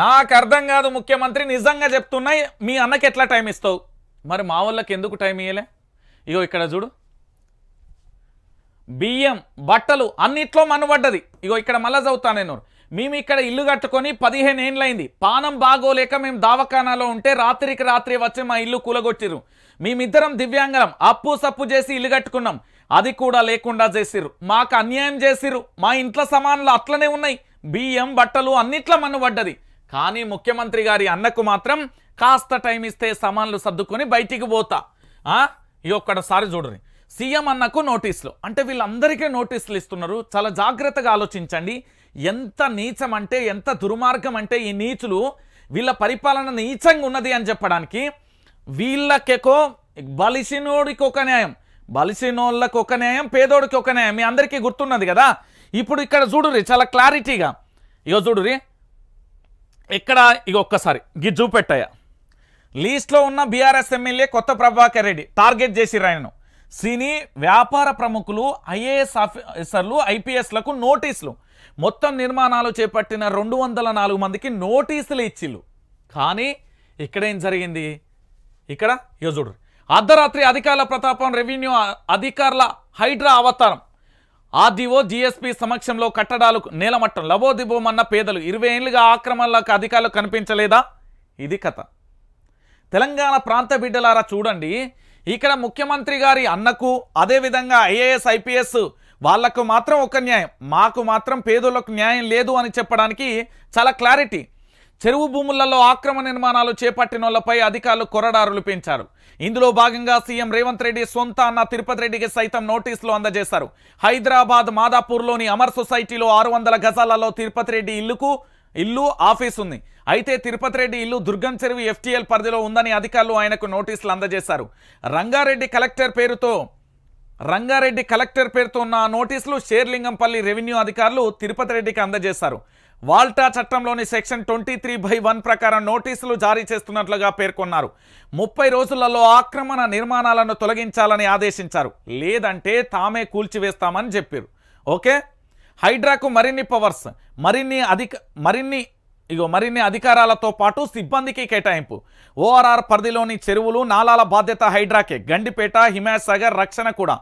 Speaker 1: నాకు అర్థం కాదు ముఖ్యమంత్రి నిజంగా చెప్తున్నా మీ అన్నకి ఎట్లా టైం ఇస్తావు మరి మా వాళ్ళకి ఎందుకు టైం ఇవ్వలే ఇగో ఇక్కడ చూడు బియ్యం బట్టలు అన్నిట్లో మనుబడ్డది ఇగో ఇక్కడ మళ్ళా చదువుతా నేను మేము ఇక్కడ ఇల్లు కట్టుకొని పదిహేను ఏండ్లైంది పానం బాగోలేక మేము దావఖానాలో ఉంటే రాత్రికి రాత్రి వచ్చి మా ఇల్లు కూలగొట్టిరు మేమిద్దరం దివ్యాంగలం అప్పు సప్పు చేసి ఇల్లు కట్టుకున్నాం అది కూడా లేకుండా చేసిరు మాకు అన్యాయం చేసిరు మా ఇంట్లో సమానాలు అట్లనే ఉన్నాయి బియ్యం బట్టలు అన్నిట్ల మన్నుబడ్డది కానీ ముఖ్యమంత్రి గారి అన్నకు మాత్రం కాస్త టైం ఇస్తే సమాన్లు సర్దుకొని బయటికి పోతా ఈ ఒక్కడసారి చూడని సీఎం అన్నకు నోటీసులు అంటే వీళ్ళందరికీ నోటీసులు ఇస్తున్నారు చాలా జాగ్రత్తగా ఆలోచించండి ఎంత నీచం అంటే ఎంత దుర్మార్గం అంటే ఈ నీచులు వీళ్ళ పరిపాలన నీచంగా ఉన్నది అని చెప్పడానికి వీళ్ళకెకో బలిసినోడికి ఒక న్యాయం బలిసినోళ్ళకు ఒక న్యాయం పేదోడికి ఒక న్యాయం మీ అందరికీ గుర్తున్నది కదా ఇప్పుడు ఇక్కడ చూడుర్రి చాలా క్లారిటీగా ఇగో చూడుర్రి ఇక్కడ ఇక ఒక్కసారి గి చూపెట్టాయా లీస్ట్లో ఉన్న బీఆర్ఎస్ ఎమ్మెల్యే కొత్త ప్రభాకర్ రెడ్డి టార్గెట్ చేసి రాయను సినీ వ్యాపార ప్రముఖులు ఐఏఎస్ ఆఫీసర్లు ఐపీఎస్లకు నోటీసులు మొత్తం నిర్మాణాలు చేపట్టిన రెండు వందల నాలుగు మందికి నోటీసులు ఇచ్చిళ్ళు కానీ ఇక్కడేం జరిగింది ఇక్కడ యోజుడు అర్ధరాత్రి అధికారుల ప్రతాపం రెవెన్యూ అధికారుల హైడ్రా అవతారం ఆర్డీఓ జీఎస్పీ సమక్షంలో కట్టడాలు నేలమట్టం లవోదిబోమన్న పేదలు ఇరవై ఏళ్ళుగా ఆక్రమణలకు అధికారులు కనిపించలేదా ఇది కథ తెలంగాణ ప్రాంత బిడ్డలారా చూడండి ఇక్కడ ముఖ్యమంత్రి గారి అన్నకు అదేవిధంగా ఐఏఎస్ ఐపీఎస్ వాళ్లకు మాత్రం ఒక న్యాయం మాకు మాత్రం పేదలకు న్యాయం లేదు అని చెప్పడానికి చాలా క్లారిటీ చెరువు భూములలో ఆక్రమ నిర్మాణాలు వాళ్ళపై అధికారులు కొరడారులు పెంచారు ఇందులో భాగంగా సీఎం రేవంత్ రెడ్డి సొంత అన్న తిరుపతి రెడ్డికి సైతం నోటీసులు అందజేశారు హైదరాబాద్ మాదాపూర్లోని అమర్ సొసైటీలో ఆరు గజాలలో తిరుపతి రెడ్డి ఇల్లుకు ఇల్లు ఆఫీస్ ఉంది అయితే తిరుపతి రెడ్డి ఇల్లు దుర్గం చెరువు ఎఫ్టీఎల్ పరిధిలో ఉందని అధికారులు ఆయనకు నోటీసులు అందజేశారు రంగారెడ్డి కలెక్టర్ పేరుతో రంగారెడ్డి కలెక్టర్ పేరుతో ఉన్న నోటీసులు షేర్లింగంపల్లి రెవెన్యూ అధికారులు తిరుపతి రెడ్డికి అందజేశారు వాల్టా చట్టంలోని section twenty three by one ప్రకారం నోటీసులు జారీ చేస్తున్నట్లుగా పేర్కొన్నారు ముప్పై రోజులలో ఆక్రమణ నిర్మాణాలను తొలగించాలని ఆదేశించారు లేదంటే తామే కూల్చివేస్తామని చెప్పారు ఓకే హైడ్రాకు మరిన్ని పవర్స్ మరిన్ని అధిక మరిన్ని ఇగో మరిన్ని అధికారాలతో పాటు సిబ్బందికి కేటాయింపు ఓఆర్ఆర్ పరిధిలోని చెరువులు నాలాల బాధ్యత హైడ్రాకే గండిపేట హిమాయసాగర్ రక్షణ కూడా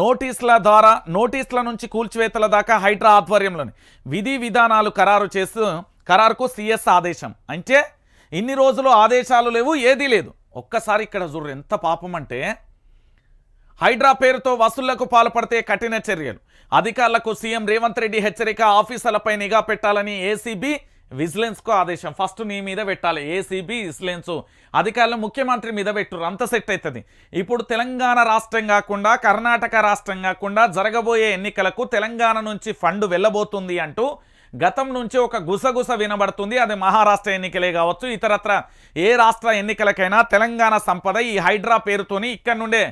Speaker 1: నోటీసుల ద్వారా నోటీసుల నుంచి కూల్చివేతల దాకా హైడ్రా ఆధ్వర్యంలోని విధి విధానాలు ఖరారు చేస్తూ ఖరారుకు సిఎస్ ఆదేశం అంటే ఇన్ని రోజులు ఆదేశాలు లేవు ఏదీ లేదు ఒక్కసారి ఇక్కడ చూడరు ఎంత పాపం అంటే హైడ్రా పేరుతో వసూళ్లకు పాల్పడితే కఠిన చర్యలు అధికారులకు సీఎం రేవంత్ రెడ్డి హెచ్చరిక ఆఫీసులపై నిఘా పెట్టాలని ఏసీబీ విజిలెన్స్కు ఆదేశం ఫస్ట్ నీ మీద పెట్టాలి ఏసీబీ విజిలెన్స్ అధికారులు ముఖ్యమంత్రి మీద పెట్టరు అంత సెట్ అవుతుంది ఇప్పుడు తెలంగాణ రాష్ట్రం కాకుండా కర్ణాటక రాష్ట్రం కాకుండా జరగబోయే ఎన్నికలకు తెలంగాణ నుంచి ఫండ్ వెళ్ళబోతుంది అంటూ గతం నుంచి ఒక గుసగుస వినబడుతుంది అది మహారాష్ట్ర ఎన్నికలే కావచ్చు ఇతరత్ర ఏ రాష్ట్ర ఎన్నికలకైనా తెలంగాణ సంపద ఈ హైడ్రా పేరుతోని ఇక్కడ నుండే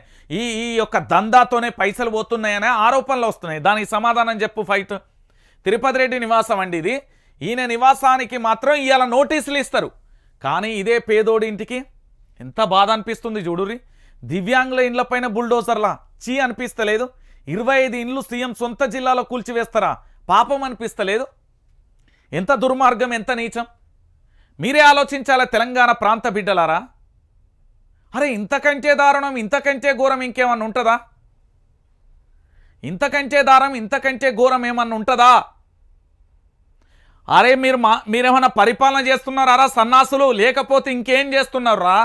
Speaker 1: ఈ ఈ యొక్క దందాతోనే పైసలు పోతున్నాయనే ఆరోపణలు వస్తున్నాయి దానికి సమాధానం చెప్పు ఫైట్ తిరుపతి రెడ్డి నివాసం అండి ఇది ఈయన నివాసానికి మాత్రం ఇవాళ నోటీసులు ఇస్తారు కానీ ఇదే పేదోడి ఇంటికి ఎంత బాధ అనిపిస్తుంది చూడురి దివ్యాంగుల ఇండ్ల పైన బుల్డోజర్లా చీ అనిపిస్తలేదు ఇరవై ఐదు ఇండ్లు సీఎం సొంత జిల్లాలో కూల్చివేస్తారా పాపం అనిపిస్తలేదు ఎంత దుర్మార్గం ఎంత నీచం మీరే ఆలోచించాలా తెలంగాణ ప్రాంత బిడ్డలారా అరే ఇంతకంటే దారుణం ఇంతకంటే ఘోరం ఇంకేమన్నా ఉంటుందా ఇంతకంటే దారం ఇంతకంటే ఘోరం ఏమన్నా ఉంటుందా అరే మీరు మా మీరేమన్నా పరిపాలన చేస్తున్నారా సన్నాసులు లేకపోతే ఇంకేం చేస్తున్నారా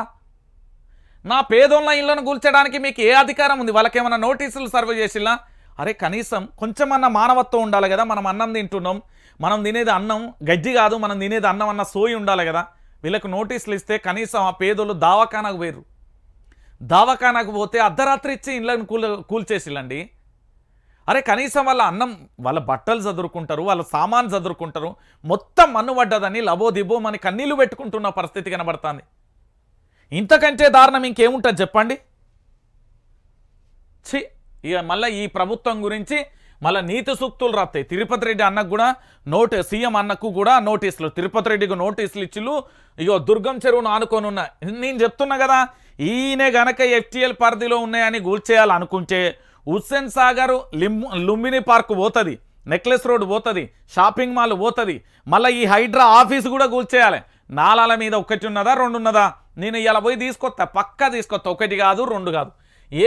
Speaker 1: నా పేదోళ్ళ ఇళ్లను కూల్చడానికి మీకు ఏ అధికారం ఉంది వాళ్ళకేమన్నా నోటీసులు సర్వ్ చేసినా అరే కనీసం కొంచెమన్నా మానవత్వం ఉండాలి కదా మనం అన్నం తింటున్నాం మనం తినేది అన్నం గజ్జి కాదు మనం తినేది అన్నం అన్న సోయి ఉండాలి కదా వీళ్ళకు నోటీసులు ఇస్తే కనీసం ఆ పేదోళ్ళు దావాఖానకు పోయరు దావాఖానకు పోతే అర్ధరాత్రి ఇచ్చి ఇళ్ళను కూల్ కూల్చేసిల్లండి అరే కనీసం వాళ్ళ అన్నం వాళ్ళ బట్టలు చదువుకుంటారు వాళ్ళ సామాన్ చదువుకుంటారు మొత్తం మన్నుబడ్డదని దిబో మన కన్నీళ్ళు పెట్టుకుంటున్న పరిస్థితి కనబడుతుంది ఇంతకంటే దారుణం ఇంకేముంటుంది చెప్పండి ఛీ ఇక మళ్ళీ ఈ ప్రభుత్వం గురించి మళ్ళీ నీతి సూక్తులు రాస్తాయి తిరుపతి రెడ్డి అన్నకు కూడా నోటి సీఎం అన్నకు కూడా నోటీసులు తిరుపతి రెడ్డికి నోటీసులు ఇచ్చిలు ఇగో దుర్గం చెరువును ఆనుకొని నేను చెప్తున్నా కదా ఈయనే గనక ఎఫ్టీఎల్ పరిధిలో ఉన్నాయని గూల్చేయాలనుకుంటే హుస్సేన్ సాగర్ లిమ్ లుంబిని పార్క్ పోతుంది నెక్లెస్ రోడ్ పోతుంది షాపింగ్ మాల్ పోతుంది మళ్ళీ ఈ హైడ్రా ఆఫీస్ కూడా కూల్చేయాలి నాలాల మీద ఒకటి ఉన్నదా రెండు ఉన్నదా నేను ఇలా పోయి తీసుకొస్తా పక్కా తీసుకొస్తా ఒకటి కాదు రెండు కాదు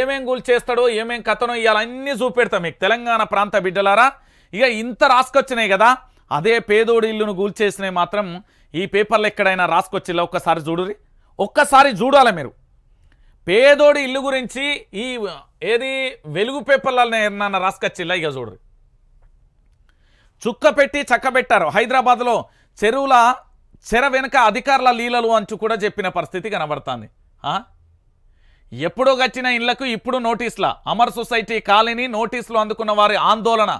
Speaker 1: ఏమేం కూల్చేస్తాడో ఏమేం కథనో ఇవాళ చూపెడతా మీకు తెలంగాణ ప్రాంత బిడ్డలారా ఇక ఇంత రాసుకొచ్చినాయి కదా అదే పేదోడి ఇల్లును కూల్చేసినాయి మాత్రం ఈ పేపర్లు ఎక్కడైనా రాసుకొచ్చేలా ఒక్కసారి చూడురి ఒక్కసారి చూడాలి మీరు పేదోడి ఇల్లు గురించి ఈ ఏది వెలుగు పేపర్లలో రాసుకొచ్చి రాసుకొచ్చిల్లా ఇక చూడరు చుక్క పెట్టి చక్కబెట్టారు హైదరాబాద్లో చెరువుల చెర వెనుక అధికారుల లీలలు అంచు కూడా చెప్పిన పరిస్థితి కనబడుతుంది ఎప్పుడో గచ్చిన ఇళ్లకు ఇప్పుడు నోటీసుల అమర్ సొసైటీ కాలనీ నోటీసులు అందుకున్న వారి ఆందోళన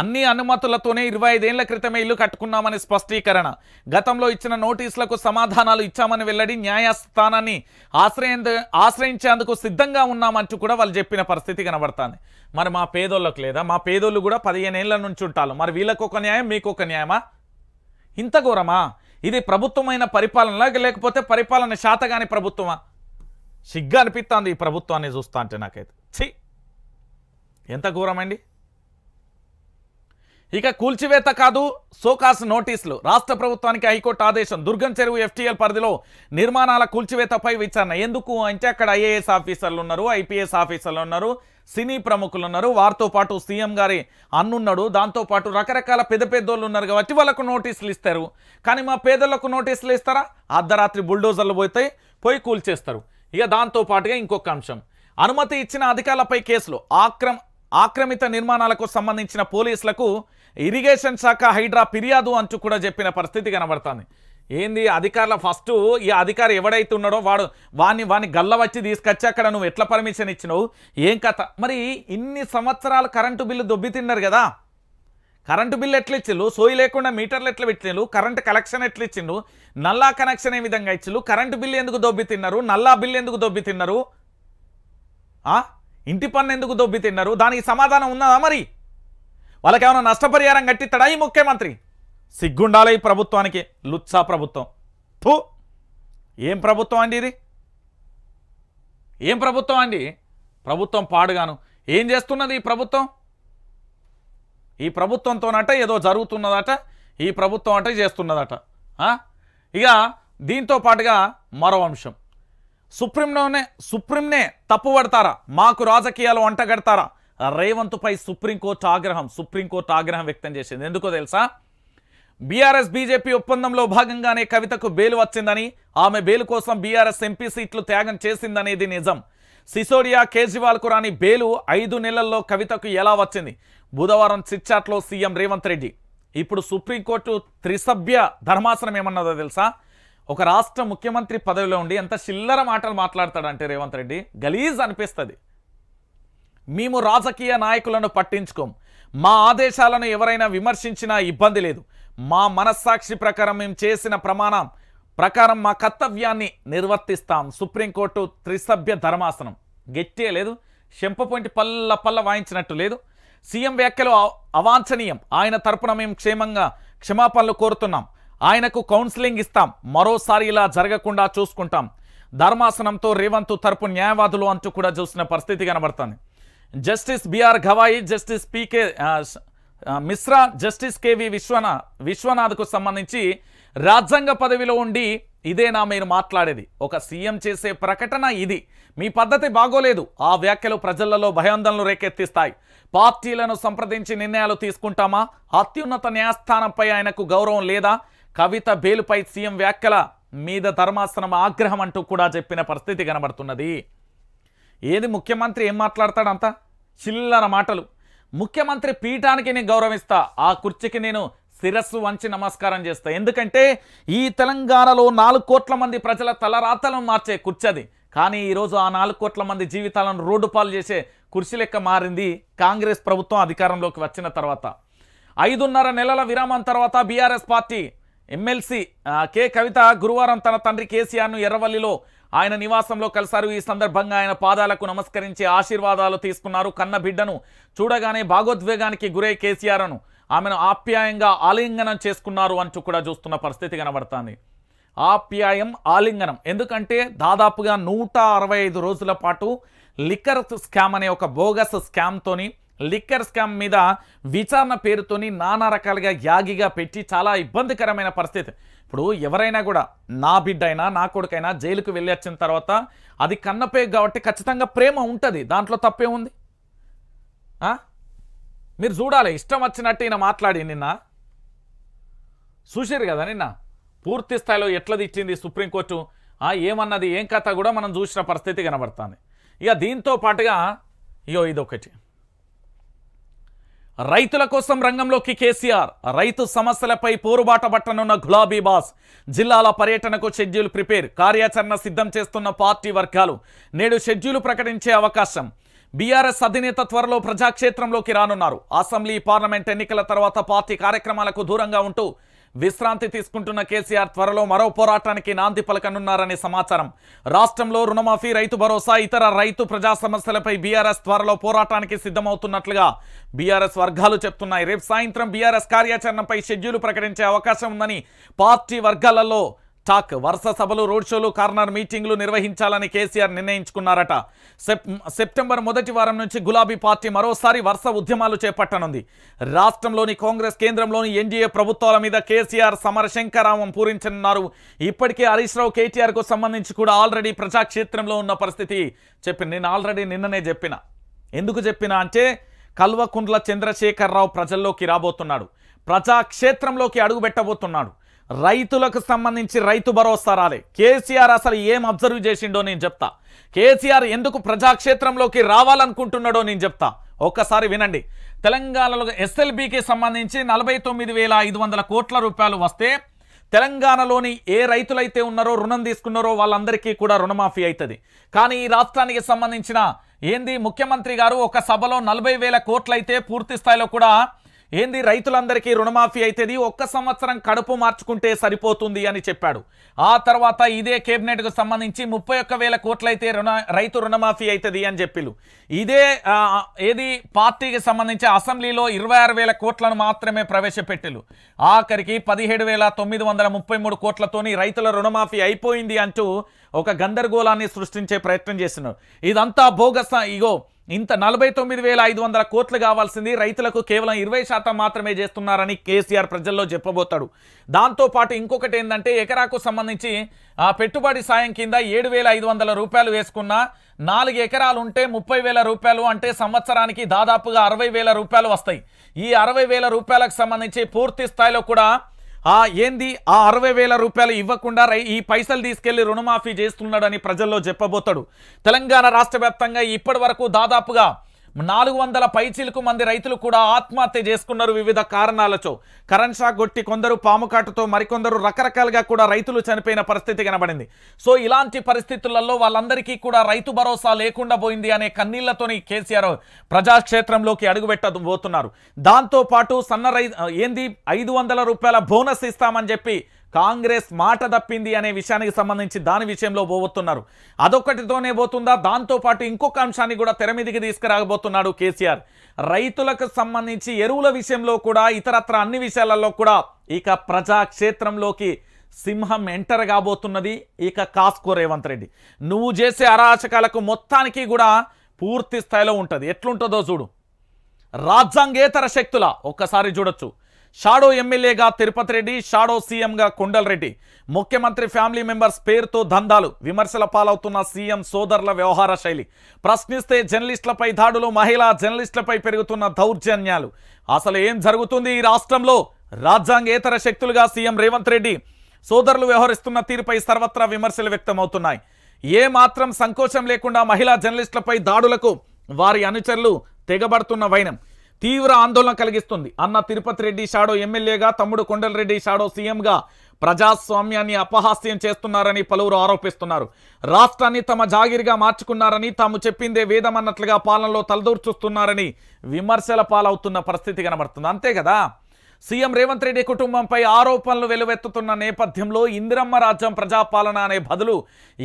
Speaker 1: అన్ని అనుమతులతోనే ఇరవై ఐదేళ్ల క్రితమే ఇల్లు కట్టుకున్నామని స్పష్టీకరణ గతంలో ఇచ్చిన నోటీసులకు సమాధానాలు ఇచ్చామని వెల్లడి న్యాయస్థానాన్ని ఆశ్రయించే ఆశ్రయించేందుకు సిద్ధంగా ఉన్నామంటూ కూడా వాళ్ళు చెప్పిన పరిస్థితి కనబడుతుంది మరి మా పేదోళ్ళకు లేదా మా పేదోళ్ళు కూడా పదిహేను ఏళ్ల నుంచి ఉంటారు మరి వీళ్ళకు ఒక న్యాయం మీకు ఒక న్యాయమా ఇంత ఘోరమా ఇది ప్రభుత్వమైన పరిపాలన లేకపోతే పరిపాలన శాతగాని ప్రభుత్వమా సిగ్గా అనిపిస్తుంది ఈ ప్రభుత్వాన్ని చూస్తా అంటే నాకైతే ఛీ ఎంత ఘోరమండి ఇక కూల్చివేత కాదు సోకాస్ నోటీసులు రాష్ట్ర ప్రభుత్వానికి హైకోర్టు ఆదేశం దుర్గం చెరువు ఎఫ్టీఎల్ పరిధిలో నిర్మాణాల కూల్చివేతపై విచారణ ఎందుకు అంటే అక్కడ ఐఏఎస్ ఆఫీసర్లు ఉన్నారు ఐపీఎస్ ఆఫీసర్లు ఉన్నారు సినీ ప్రముఖులు ఉన్నారు వారితో పాటు సీఎం గారి అన్నున్నాడు దాంతోపాటు రకరకాల పెద్ద పెద్దోళ్ళు ఉన్నారు కాబట్టి వాళ్ళకు నోటీసులు ఇస్తారు కానీ మా పేదలకు నోటీసులు ఇస్తారా అర్ధరాత్రి బుల్డోజర్లు పోతాయి పోయి కూల్చేస్తారు ఇక దాంతోపాటుగా ఇంకొక అంశం అనుమతి ఇచ్చిన అధికారులపై కేసులు ఆక్రమ ఆక్రమిత నిర్మాణాలకు సంబంధించిన పోలీసులకు ఇరిగేషన్ శాఖ హైడ్రా ఫిర్యాదు అంటూ కూడా చెప్పిన పరిస్థితి కనబడుతుంది ఏంది అధికారుల ఫస్ట్ ఈ అధికారి ఎవడైతే ఉన్నాడో వాడు వాణ్ణి వాని గల్ల వచ్చి తీసుకొచ్చి అక్కడ నువ్వు ఎట్లా పర్మిషన్ ఇచ్చినావు ఏం కథ మరి ఇన్ని సంవత్సరాలు కరెంటు బిల్లు దొబ్బి తిన్నారు కదా కరెంటు బిల్లు ఎట్లా ఇచ్చిండు సోయి లేకుండా మీటర్లు ఎట్లా పెట్టినారు కరెంటు కలెక్షన్ ఎట్లా ఇచ్చిండు నల్లా కనెక్షన్ ఏ విధంగా ఇచ్చిండు కరెంటు బిల్లు ఎందుకు దొబ్బి తిన్నారు నల్లా బిల్లు ఎందుకు దొబ్బి తిన్నారు ఇంటి పన్ను ఎందుకు దొబ్బి తిన్నారు దానికి సమాధానం ఉన్నదా మరి వాళ్ళకేమైనా నష్టపరిహారం కట్టిస్తాడా ఈ ముఖ్యమంత్రి సిగ్గుండాలి ఈ ప్రభుత్వానికి లుత్సా ప్రభుత్వం థూ ఏం ప్రభుత్వం అండి ఇది ఏం ప్రభుత్వం అండి ప్రభుత్వం పాడుగాను ఏం చేస్తున్నది ఈ ప్రభుత్వం ఈ ప్రభుత్వంతోనట ఏదో జరుగుతున్నదట ఈ ప్రభుత్వం అంటే చేస్తున్నదట ఇక దీంతో పాటుగా మరో అంశం సుప్రీంలోనే సుప్రీంనే తప్పు పడతారా మాకు రాజకీయాలు వంట కడతారా రేవంత్పై సుప్రీంకోర్టు ఆగ్రహం సుప్రీంకోర్టు ఆగ్రహం వ్యక్తం చేసింది ఎందుకో తెలుసా బీఆర్ఎస్ బీజేపీ ఒప్పందంలో భాగంగానే కవితకు బెయిల్ వచ్చిందని ఆమె బెయిల్ కోసం బీఆర్ఎస్ ఎంపీ సీట్లు త్యాగం చేసిందనేది నిజం సిసోడియా కేజ్రీవాల్కు రాని బేలు ఐదు నెలల్లో కవితకు ఎలా వచ్చింది బుధవారం చిట్చాట్లో సీఎం రేవంత్ రెడ్డి ఇప్పుడు సుప్రీంకోర్టు త్రిసభ్య ధర్మాసనం ఏమన్నదో తెలుసా ఒక రాష్ట్ర ముఖ్యమంత్రి పదవిలో ఉండి ఎంత చిల్లర మాటలు మాట్లాడతాడంటే రేవంత్ రెడ్డి గలీజ్ అనిపిస్తుంది మేము రాజకీయ నాయకులను పట్టించుకోం మా ఆదేశాలను ఎవరైనా విమర్శించినా ఇబ్బంది లేదు మా మనస్సాక్షి ప్రకారం మేము చేసిన ప్రమాణం ప్రకారం మా కర్తవ్యాన్ని నిర్వర్తిస్తాం సుప్రీంకోర్టు త్రిసభ్య ధర్మాసనం గట్టే లేదు చెంపపొంటి పల్ల పల్ల వాయించినట్టు లేదు సీఎం వ్యాఖ్యలు అవాంఛనీయం ఆయన తరపున మేము క్షేమంగా క్షమాపణలు కోరుతున్నాం ఆయనకు కౌన్సిలింగ్ ఇస్తాం మరోసారి ఇలా జరగకుండా చూసుకుంటాం ధర్మాసనంతో రేవంత్ తరపు న్యాయవాదులు అంటూ కూడా చూసిన పరిస్థితి కనబడుతుంది justice BR Gavai justice PK Mishra justice KV విశ్వనా విశ్వనాథ్కు సంబంధించి రాజ్యాంగ పదవిలో ఉండి ఇదేనా మీరు మాట్లాడేది ఒక సీఎం చేసే ప్రకటన ఇది మీ పద్ధతి బాగోలేదు ఆ వ్యాఖ్యలు ప్రజలలో భయాందోళనలు రేకెత్తిస్తాయి పార్టీలను సంప్రదించి నిర్ణయాలు తీసుకుంటామా అత్యున్నత న్యాయస్థానంపై ఆయనకు గౌరవం లేదా కవిత బేలుపై సీఎం వ్యాఖ్యల మీద ధర్మాసనం ఆగ్రహం అంటూ కూడా చెప్పిన పరిస్థితి కనబడుతున్నది ఏది ముఖ్యమంత్రి ఏం మాట్లాడతాడంతా చిల్లర మాటలు ముఖ్యమంత్రి పీఠానికి నేను గౌరవిస్తా ఆ కుర్చీకి నేను శిరస్సు వంచి నమస్కారం చేస్తా ఎందుకంటే ఈ తెలంగాణలో నాలుగు కోట్ల మంది ప్రజల తలరాతలను మార్చే అది కానీ ఈరోజు ఆ నాలుగు కోట్ల మంది జీవితాలను రోడ్డు పాలు చేసే కుర్చీ లెక్క మారింది కాంగ్రెస్ ప్రభుత్వం అధికారంలోకి వచ్చిన తర్వాత ఐదున్నర నెలల విరామం తర్వాత BRS party MLC K Kavitha గురువారం తన తండ్రి కేసీఆర్ను ఎర్రవల్లిలో ఆయన నివాసంలో కలిశారు ఈ సందర్భంగా ఆయన పాదాలకు నమస్కరించి ఆశీర్వాదాలు తీసుకున్నారు కన్న బిడ్డను చూడగానే భాగోద్వేగానికి గురై కేసీఆర్ను ఆమెను ఆప్యాయంగా ఆలింగనం చేసుకున్నారు అంటూ కూడా చూస్తున్న పరిస్థితి కనబడుతుంది ఆప్యాయం ఆలింగనం ఎందుకంటే దాదాపుగా నూట రోజుల పాటు లిక్కర్ స్కామ్ అనే ఒక బోగస్ స్కామ్తోని లిక్కర్ స్కామ్ మీద విచారణ పేరుతోని నానా రకాలుగా యాగిగా పెట్టి చాలా ఇబ్బందికరమైన పరిస్థితి ఇప్పుడు ఎవరైనా కూడా నా బిడ్డైనా నా కొడుకైనా జైలుకు వెళ్ళి వచ్చిన తర్వాత అది కన్నపే కాబట్టి ఖచ్చితంగా ప్రేమ ఉంటుంది దాంట్లో తప్పే ఉంది మీరు చూడాలి ఇష్టం వచ్చినట్టు ఈయన మాట్లాడి నిన్న చూసారు కదా నిన్న పూర్తి స్థాయిలో ఎట్లది ఇచ్చింది సుప్రీంకోర్టు ఏమన్నది ఏం కథ కూడా మనం చూసిన పరిస్థితి కనబడుతుంది ఇక దీంతో పాటుగా ఇయో ఇదొకటి రైతుల కోసం రంగంలోకి కేసీఆర్ రైతు సమస్యలపై పోరుబాట పట్టనున్న గులాబీ బాస్ జిల్లాల పర్యటనకు షెడ్యూల్ ప్రిపేర్ కార్యాచరణ సిద్ధం చేస్తున్న పార్టీ వర్గాలు నేడు షెడ్యూల్ ప్రకటించే అవకాశం బీఆర్ఎస్ అధినేత త్వరలో ప్రజాక్షేత్రంలోకి రానున్నారు అసెంబ్లీ పార్లమెంట్ ఎన్నికల తర్వాత పార్టీ కార్యక్రమాలకు దూరంగా ఉంటూ విశ్రాంతి తీసుకుంటున్న కేసీఆర్ త్వరలో మరో పోరాటానికి నాంది పలకనున్నారనే సమాచారం రాష్ట్రంలో రుణమాఫీ రైతు భరోసా ఇతర రైతు ప్రజా సమస్యలపై బీఆర్ఎస్ త్వరలో పోరాటానికి సిద్ధమవుతున్నట్లుగా బీఆర్ఎస్ వర్గాలు చెప్తున్నాయి రేపు సాయంత్రం బీఆర్ఎస్ కార్యాచరణపై షెడ్యూల్ ప్రకటించే అవకాశం ఉందని పార్టీ వర్గాలలో టాక్ వరుస సభలు రోడ్ షోలు కార్నర్ మీటింగ్లు నిర్వహించాలని కేసీఆర్ నిర్ణయించుకున్నారట సెప్టెంబర్ మొదటి వారం నుంచి గులాబీ పార్టీ మరోసారి వరుస ఉద్యమాలు చేపట్టనుంది రాష్ట్రంలోని కాంగ్రెస్ కేంద్రంలోని ఎన్డీఏ ప్రభుత్వాల మీద కేసీఆర్ సమరశంకరామం పూరించనున్నారు ఇప్పటికే హరీష్ రావు కేటీఆర్కు సంబంధించి కూడా ఆల్రెడీ ప్రజాక్షేత్రంలో ఉన్న పరిస్థితి చెప్పిన నేను ఆల్రెడీ నిన్ననే చెప్పిన ఎందుకు చెప్పిన అంటే కల్వకుండ్ల చంద్రశేఖరరావు ప్రజల్లోకి రాబోతున్నాడు ప్రజాక్షేత్రంలోకి అడుగుపెట్టబోతున్నాడు రైతులకు సంబంధించి రైతు భరోసా రాలే కేసీఆర్ అసలు ఏం అబ్జర్వ్ చేసిండో నేను చెప్తా కేసీఆర్ ఎందుకు ప్రజాక్షేత్రంలోకి రావాలనుకుంటున్నాడో నేను చెప్తా ఒక్కసారి వినండి తెలంగాణలో ఎస్ఎల్బికి సంబంధించి నలభై కోట్ల రూపాయలు వస్తే తెలంగాణలోని ఏ రైతులైతే ఉన్నారో రుణం తీసుకున్నారో వాళ్ళందరికీ కూడా రుణమాఫీ అవుతుంది కానీ ఈ రాష్ట్రానికి సంబంధించిన ఏంది ముఖ్యమంత్రి గారు ఒక సభలో నలభై వేల కోట్లయితే పూర్తి స్థాయిలో కూడా ఏంది రైతులందరికీ రుణమాఫీ అయితేది ఒక్క సంవత్సరం కడుపు మార్చుకుంటే సరిపోతుంది అని చెప్పాడు ఆ తర్వాత ఇదే కేబినెట్కు సంబంధించి ముప్పై ఒక్క వేల కోట్లయితే రుణ రైతు రుణమాఫీ అవుతుంది అని చెప్పిలు ఇదే ఏది పార్టీకి సంబంధించి అసెంబ్లీలో ఇరవై ఆరు వేల కోట్లను మాత్రమే ప్రవేశపెట్టిలు ఆఖరికి పదిహేడు వేల తొమ్మిది వందల ముప్పై మూడు కోట్లతోని రైతుల రుణమాఫీ అయిపోయింది అంటూ ఒక గందరగోళాన్ని సృష్టించే ప్రయత్నం చేస్తున్నారు ఇదంతా బోగస్ ఇగో ఇంత నలభై తొమ్మిది వేల ఐదు వందల కోట్లు కావాల్సింది రైతులకు కేవలం ఇరవై శాతం మాత్రమే చేస్తున్నారని కేసీఆర్ ప్రజల్లో చెప్పబోతాడు దాంతోపాటు ఇంకొకటి ఏంటంటే ఎకరాకు సంబంధించి ఆ పెట్టుబడి సాయం కింద ఏడు వేల ఐదు వందల రూపాయలు వేసుకున్న నాలుగు ఎకరాలు ఉంటే ముప్పై వేల రూపాయలు అంటే సంవత్సరానికి దాదాపుగా అరవై వేల రూపాయలు వస్తాయి ఈ అరవై వేల రూపాయలకు సంబంధించి పూర్తి స్థాయిలో కూడా ఆ ఏంది ఆ అరవై వేల రూపాయలు ఇవ్వకుండా ఈ పైసలు తీసుకెళ్లి రుణమాఫీ చేస్తున్నాడని ప్రజల్లో చెప్పబోతాడు తెలంగాణ రాష్ట్ర వ్యాప్తంగా దాదాపుగా నాలుగు వందల పైచీలకు మంది రైతులు కూడా ఆత్మహత్య చేసుకున్నారు వివిధ కారణాలతో కరెంట్ షాక్ కొట్టి కొందరు పాముకాటుతో మరికొందరు రకరకాలుగా కూడా రైతులు చనిపోయిన పరిస్థితి కనబడింది సో ఇలాంటి పరిస్థితులలో వాళ్ళందరికీ కూడా రైతు భరోసా లేకుండా పోయింది అనే కన్నీళ్లతోని కేసీఆర్ ప్రజాక్షేత్రంలోకి అడుగుపెట్టబోతున్నారు దాంతోపాటు సన్న రై ఏంది ఐదు రూపాయల బోనస్ ఇస్తామని చెప్పి కాంగ్రెస్ మాట తప్పింది అనే విషయానికి సంబంధించి దాని విషయంలో పోబోతున్నారు అదొకటితోనే పోతుందా దాంతోపాటు ఇంకొక అంశాన్ని కూడా తెర తీసుకురాకబోతున్నాడు కేసీఆర్ రైతులకు సంబంధించి ఎరువుల విషయంలో కూడా ఇతరత్ర అన్ని విషయాలలో కూడా ఇక ప్రజాక్షేత్రంలోకి సింహం ఎంటర్ కాబోతున్నది ఇక కాస్కో రేవంత్ రెడ్డి నువ్వు చేసే అరాచకాలకు మొత్తానికి కూడా పూర్తి స్థాయిలో ఉంటుంది ఎట్లుంటుందో చూడు రాజ్యాంగేతర శక్తుల ఒక్కసారి చూడొచ్చు షాడో ఎమ్మెల్యేగా తిరుపతి రెడ్డి షాడో సీఎంగా కొండల్ రెడ్డి ముఖ్యమంత్రి ఫ్యామిలీ మెంబర్స్ పేరుతో దందాలు విమర్శల పాలవుతున్న సీఎం సోదరుల వ్యవహార శైలి ప్రశ్నిస్తే జర్నలిస్టులపై దాడులు మహిళా జర్నలిస్టులపై పెరుగుతున్న దౌర్జన్యాలు అసలు ఏం జరుగుతుంది ఈ రాష్ట్రంలో రాజ్యాంగేతర శక్తులుగా సీఎం రేవంత్ రెడ్డి సోదరులు వ్యవహరిస్తున్న తీరుపై సర్వత్రా విమర్శలు వ్యక్తమవుతున్నాయి ఏ మాత్రం సంకోచం లేకుండా మహిళా జర్నలిస్టులపై దాడులకు వారి అనుచరులు తెగబడుతున్న వైనం తీవ్ర ఆందోళన కలిగిస్తుంది అన్న తిరుపతి రెడ్డి షాడో ఎమ్మెల్యేగా తమ్ముడు కొండలరెడ్డి షాడో సీఎంగా ప్రజాస్వామ్యాన్ని అపహాస్యం చేస్తున్నారని పలువురు ఆరోపిస్తున్నారు రాష్ట్రాన్ని తమ జాగిరిగా మార్చుకున్నారని తాము చెప్పిందే వేదం పాలనలో తలదూర్చుస్తున్నారని విమర్శల పాలవుతున్న పరిస్థితి కనబడుతుంది అంతే కదా సీఎం రేవంత్ రెడ్డి కుటుంబంపై ఆరోపణలు వెలువెత్తుతున్న నేపథ్యంలో ఇందిరమ్మ రాజ్యం ప్రజాపాలన అనే బదులు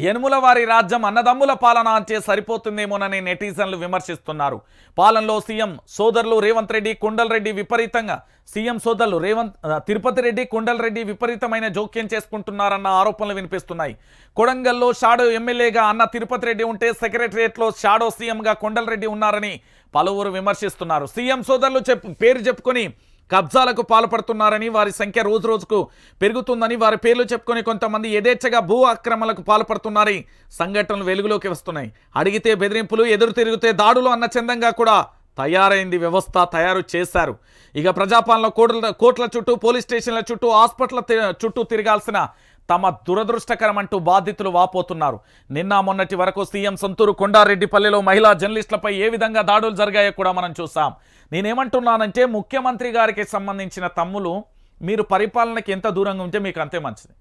Speaker 1: యనుములవారి రాజ్యం అన్నదమ్ముల పాలన అంచే సరిపోతుందేమోనని నెటిజన్లు విమర్శిస్తున్నారు పాలనలో సీఎం సోదరులు రేవంత్ రెడ్డి కొండల్ రెడ్డి విపరీతంగా సీఎం సోదరులు రేవంత్ తిరుపతి రెడ్డి కొండల్ రెడ్డి విపరీతమైన జోక్యం చేసుకుంటున్నారన్న ఆరోపణలు వినిపిస్తున్నాయి కొడంగల్లో షాడో ఎమ్మెల్యేగా అన్న తిరుపతి రెడ్డి ఉంటే సెక్రటరియట్లో షాడో సీఎంగా కొండల్ రెడ్డి ఉన్నారని పలువురు విమర్శిస్తున్నారు సీఎం సోదరులు చెప్పు పేరు చెప్పుకొని కబ్జాలకు పాల్పడుతున్నారని వారి సంఖ్య రోజు రోజుకు పెరుగుతుందని వారి పేర్లు చెప్పుకొని కొంతమంది యథేచ్ఛగా భూ ఆక్రమణలకు పాల్పడుతున్నారని సంఘటనలు వెలుగులోకి వస్తున్నాయి అడిగితే బెదిరింపులు ఎదురు తిరిగితే దాడులు అన్న చందంగా కూడా తయారైంది వ్యవస్థ తయారు చేశారు ఇక ప్రజాపాలన కోట్ల కోట్ల చుట్టూ పోలీస్ స్టేషన్ల చుట్టూ హాస్పిటల్ చుట్టూ తిరగాల్సిన తమ దురదృష్టకరమంటూ బాధితులు వాపోతున్నారు నిన్న మొన్నటి వరకు సీఎం సొంతూరు కొండారెడ్డిపల్లిలో మహిళా జర్నలిస్టులపై ఏ విధంగా దాడులు జరిగాయో కూడా మనం చూసాం నేనేమంటున్నానంటే ముఖ్యమంత్రి గారికి సంబంధించిన తమ్ములు మీరు పరిపాలనకి ఎంత దూరంగా ఉంటే మీకు అంతే మంచిది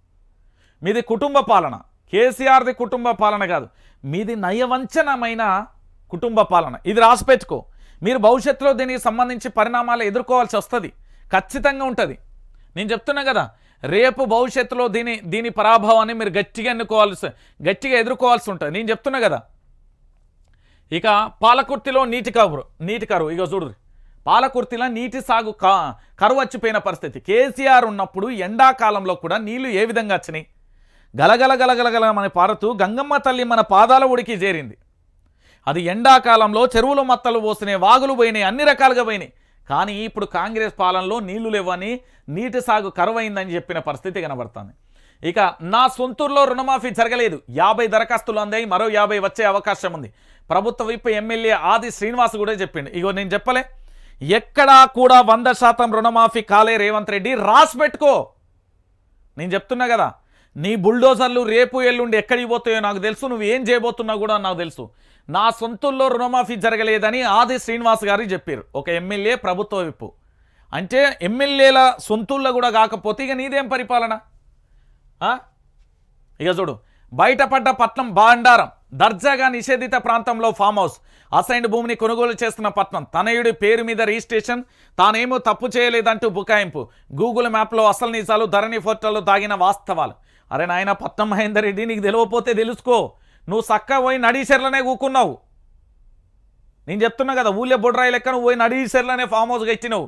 Speaker 1: మీది కుటుంబ పాలన కేసీఆర్ది కుటుంబ పాలన కాదు మీది నయవంచనమైన కుటుంబ పాలన ఇది రాసిపెట్టుకో మీరు భవిష్యత్తులో దీనికి సంబంధించి పరిణామాలు ఎదుర్కోవాల్సి వస్తుంది ఖచ్చితంగా ఉంటుంది నేను చెప్తున్నా కదా రేపు భవిష్యత్తులో దీని దీని పరాభవాన్ని మీరు గట్టిగా ఎన్నుకోవాల్సి గట్టిగా ఎదుర్కోవాల్సి ఉంటుంది నేను చెప్తున్నా కదా ఇక పాలకుర్తిలో నీటి కబురు నీటి కరువు ఇక చూడు పాలకుర్తిలో నీటి సాగు కా కరువు వచ్చిపోయిన పరిస్థితి కేసీఆర్ ఉన్నప్పుడు ఎండాకాలంలో కూడా నీళ్లు ఏ విధంగా వచ్చినాయి గలగల గలగలగల మన పారుతూ గంగమ్మ తల్లి మన పాదాల ఉడికి చేరింది అది ఎండాకాలంలో చెరువులు మత్తలు పోసినాయి వాగులు పోయినాయి అన్ని రకాలుగా పోయినాయి కానీ ఇప్పుడు కాంగ్రెస్ పాలనలో నీళ్లు లేవని నీటి సాగు కరువైందని చెప్పిన పరిస్థితి కనబడుతుంది ఇక నా సొంతూరులో రుణమాఫీ జరగలేదు యాభై దరఖాస్తులు అందాయి మరో యాభై వచ్చే అవకాశం ఉంది ప్రభుత్వ విప్ ఎమ్మెల్యే ఆది శ్రీనివాస్ కూడా చెప్పిండు ఇగో నేను చెప్పలే ఎక్కడా కూడా వంద శాతం రుణమాఫీ కాలే రేవంత్ రెడ్డి రాసి పెట్టుకో నేను చెప్తున్నా కదా నీ బుల్డోజర్లు రేపు ఎల్లుండి ఎక్కడికి పోతాయో నాకు తెలుసు నువ్వు ఏం చేయబోతున్నావు కూడా నాకు తెలుసు నా సొంతుల్లో రుణమాఫీ జరగలేదని ఆది శ్రీనివాస్ గారు చెప్పారు ఒక ఎమ్మెల్యే ప్రభుత్వ విప్పు అంటే ఎమ్మెల్యేల సొంతుల్లో కూడా కాకపోతే ఇక నీదేం పరిపాలన ఇక చూడు బయటపడ్డ పట్నం బాండారం దర్జాగా నిషేధిత ప్రాంతంలో ఫామ్ హౌస్ అసైన్డ్ భూమిని కొనుగోలు చేస్తున్న పట్నం తనయుడి పేరు మీద రిజిస్ట్రేషన్ తానేమో తప్పు చేయలేదంటూ బుకాయింపు గూగుల్ మ్యాప్లో అసలు నిజాలు ధరణి ఫోటోలు దాగిన వాస్తవాలు అరే నాయన పత్నం మహేందర్ రెడ్డి నీకు తెలియకపోతే తెలుసుకో నువ్వు చక్క పోయి నడీసెర్లనే కూకున్నావు నేను చెప్తున్నా కదా ఊళ్ళే బొడ్రాయి లెక్క నువ్వు పోయి నడీసెర్లనే ఫామ్ హౌస్గా ఇచ్చినావు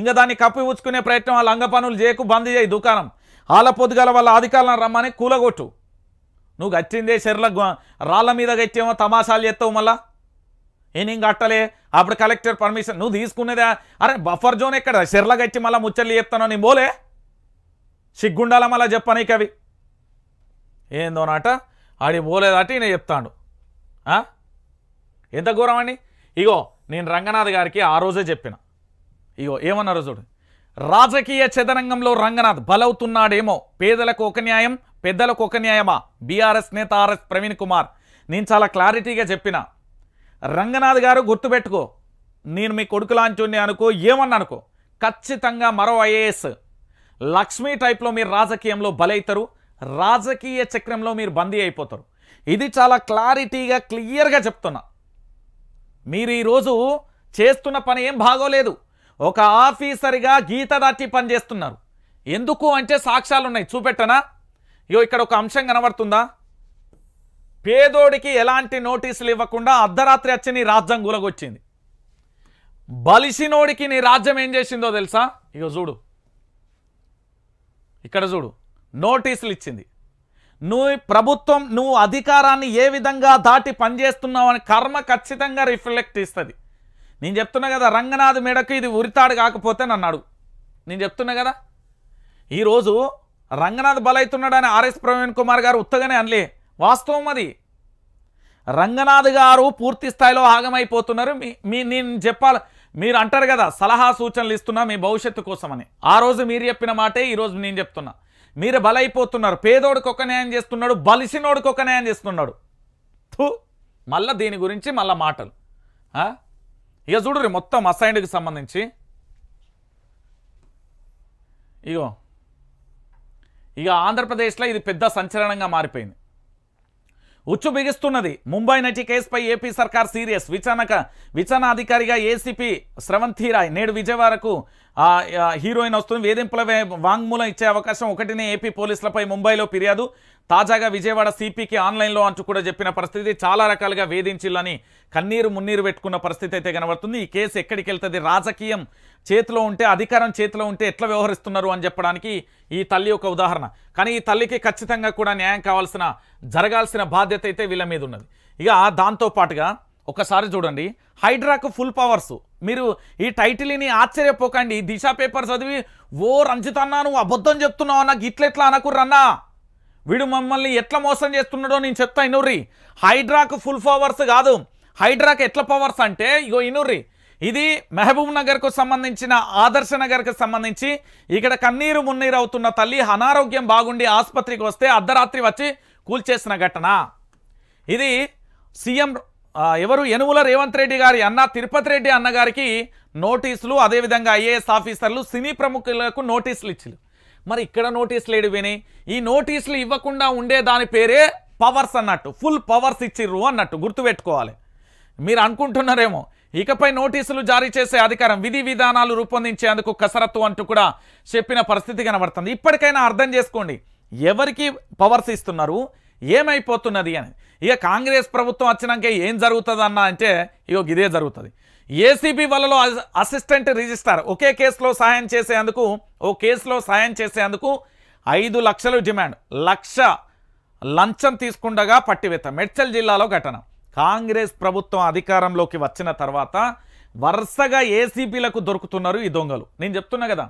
Speaker 1: ఇంకా దాన్ని కప్పి ఉంచుకునే ప్రయత్నం వాళ్ళ అంగ పనులు చేయకు బంద్ చేయి దుకాణం ఆళ్ళ పొద్దుగల వాళ్ళ అధికారులను రమ్మని కూలగొట్టు నువ్వు గచ్చిందే చెర్ల రాళ్ళ మీద గచ్చేమో తమాషాలు చేస్తావు మళ్ళా ఏ కట్టలే అప్పుడు కలెక్టర్ పర్మిషన్ నువ్వు తీసుకునేదా అరే బఫర్ జోన్ ఎక్కడ చెర్ల గచ్చి మళ్ళీ ముచ్చట్లు చెప్తాను నేను పోలే సిగ్గుండాల మళ్ళా చెప్పనే కవి నాట ఆడి పోలేదాటి నేను చెప్తాడు ఎంత ఘోరం అండి ఇగో నేను రంగనాథ్ గారికి ఆ రోజే చెప్పిన ఇగో ఏమన్నారు చూడు రాజకీయ చదరంగంలో రంగనాథ్ బలవుతున్నాడేమో పేదలకు ఒక న్యాయం పెద్దలకు ఒక న్యాయమా బీఆర్ఎస్ నేత ఆర్ఎస్ ప్రవీణ్ కుమార్ నేను చాలా క్లారిటీగా చెప్పిన రంగనాథ్ గారు గుర్తుపెట్టుకో నేను మీ కొడుకు అనుకో ఏమన్నా అనుకో ఖచ్చితంగా మరో ఐఏఎస్ లక్ష్మీ టైప్లో మీరు రాజకీయంలో బలైతరు రాజకీయ చక్రంలో మీరు బందీ అయిపోతారు ఇది చాలా క్లారిటీగా క్లియర్గా చెప్తున్నా మీరు ఈరోజు చేస్తున్న పని ఏం బాగోలేదు ఒక ఆఫీసర్గా గీత దాటి పని చేస్తున్నారు ఎందుకు అంటే సాక్ష్యాలు ఉన్నాయి చూపెట్టనా ఇయో ఇక్కడ ఒక అంశం కనబడుతుందా పేదోడికి ఎలాంటి నోటీసులు ఇవ్వకుండా అర్ధరాత్రి వచ్చి నీ రాజ్యం గులగొచ్చింది బలిసినోడికి నీ రాజ్యం ఏం చేసిందో తెలుసా ఇక చూడు ఇక్కడ చూడు నోటీసులు ఇచ్చింది నువ్వు ప్రభుత్వం నువ్వు అధికారాన్ని ఏ విధంగా దాటి పనిచేస్తున్నావు అని కర్మ ఖచ్చితంగా రిఫ్లెక్ట్ ఇస్తుంది నేను చెప్తున్నా కదా రంగనాథ్ మేడకు ఇది ఉరితాడు కాకపోతే నన్ను అడుగు నేను చెప్తున్నా కదా ఈరోజు రంగనాథ్ బలైతున్నాడని ఆర్ఎస్ ప్రవీణ్ కుమార్ గారు ఉత్తగానే అనలే వాస్తవం అది రంగనాథ్ గారు పూర్తి స్థాయిలో ఆగమైపోతున్నారు మీ నేను చెప్పాలి మీరు అంటారు కదా సలహా సూచనలు ఇస్తున్నా మీ భవిష్యత్తు కోసమని ఆ రోజు మీరు చెప్పిన మాటే ఈరోజు నేను చెప్తున్నా మీరు బలైపోతున్నారు పేదోడికి ఒక న్యాయం చేస్తున్నాడు బలిసినోడికి ఒక న్యాయం చేస్తున్నాడు థూ మళ్ళీ దీని గురించి మళ్ళీ మాటలు ఇక చూడు మొత్తం అసైన్డ్కి సంబంధించి ఇగో ఇక ఆంధ్రప్రదేశ్లో ఇది పెద్ద సంచలనంగా మారిపోయింది ఉచ్చు బిగిస్తున్నది ముంబై నటి కేసుపై ఏపీ సర్కార్ సీరియస్ విచారణ విచారణాధికారిగా ఏసీపీ స్రవంతిరాయ్ నేడు విజయవాడకు హీరోయిన్ వస్తుంది వేధింపుల వాంగ్మూలం ఇచ్చే అవకాశం ఒకటినే ఏపీ పోలీసులపై ముంబైలో ఫిర్యాదు తాజాగా విజయవాడ సిపికి ఆన్లైన్లో అంటూ కూడా చెప్పిన పరిస్థితి చాలా రకాలుగా వేధించిల్లని కన్నీరు మున్నీరు పెట్టుకున్న పరిస్థితి అయితే కనబడుతుంది ఈ కేసు ఎక్కడికి వెళ్తుంది రాజకీయం చేతిలో ఉంటే అధికారం చేతిలో ఉంటే ఎట్లా వ్యవహరిస్తున్నారు అని చెప్పడానికి ఈ తల్లి ఒక ఉదాహరణ కానీ ఈ తల్లికి ఖచ్చితంగా కూడా న్యాయం కావాల్సిన జరగాల్సిన బాధ్యత అయితే వీళ్ళ మీద ఉన్నది ఇక దాంతో పాటుగా ఒకసారి చూడండి హైడ్రాకు ఫుల్ పవర్స్ మీరు ఈ టైటిల్ని ఆశ్చర్యపోకండి దిశ పేపర్ చదివి ఓ రంజితన్నా నువ్వు అబద్ధం చెప్తున్నావు నాకు ఇట్లెట్లా అనకుర్రన్నా వీడు మమ్మల్ని ఎట్లా మోసం చేస్తున్నాడో నేను చెప్తా ఇనుర్రి హైడ్రాకు ఫుల్ పవర్స్ కాదు హైడ్రాకు ఎట్ల పవర్స్ అంటే ఇగో ఇనుర్రి ఇది మహబూబ్ నగర్కు సంబంధించిన ఆదర్శ నగర్కి సంబంధించి ఇక్కడ కన్నీరు మున్నీరు అవుతున్న తల్లి అనారోగ్యం బాగుండి ఆసుపత్రికి వస్తే అర్ధరాత్రి వచ్చి కూల్చేసిన ఘటన ఇది సీఎం ఎవరు యనుముల రేవంత్ రెడ్డి గారి అన్న తిరుపతి రెడ్డి అన్నగారికి నోటీసులు అదేవిధంగా ఐఏఎస్ ఆఫీసర్లు సినీ ప్రముఖులకు నోటీసులు ఇచ్చారు మరి ఇక్కడ నోటీసులు విని ఈ నోటీసులు ఇవ్వకుండా ఉండే దాని పేరే పవర్స్ అన్నట్టు ఫుల్ పవర్స్ ఇచ్చిర్రు అన్నట్టు గుర్తుపెట్టుకోవాలి మీరు అనుకుంటున్నారేమో ఇకపై నోటీసులు జారీ చేసే అధికారం విధి విధానాలు రూపొందించేందుకు కసరత్తు అంటూ కూడా చెప్పిన పరిస్థితి కనబడుతుంది ఇప్పటికైనా అర్థం చేసుకోండి ఎవరికి పవర్స్ ఇస్తున్నారు ఏమైపోతున్నది అని ఇక కాంగ్రెస్ ప్రభుత్వం వచ్చినాక ఏం జరుగుతుంది అన్న అంటే ఇగో ఇదే జరుగుతుంది ఏసీబీ వలలో అసిస్టెంట్ రిజిస్టార్ ఒకే కేసులో సాయం చేసేందుకు ఓ కేసులో సాయం చేసేందుకు ఐదు లక్షలు డిమాండ్ లక్ష లంచం తీసుకుండగా పట్టివేత మెడ్చల్ జిల్లాలో ఘటన కాంగ్రెస్ ప్రభుత్వం అధికారంలోకి వచ్చిన తర్వాత వరుసగా ఏసీపీలకు దొరుకుతున్నారు ఈ దొంగలు నేను చెప్తున్నా కదా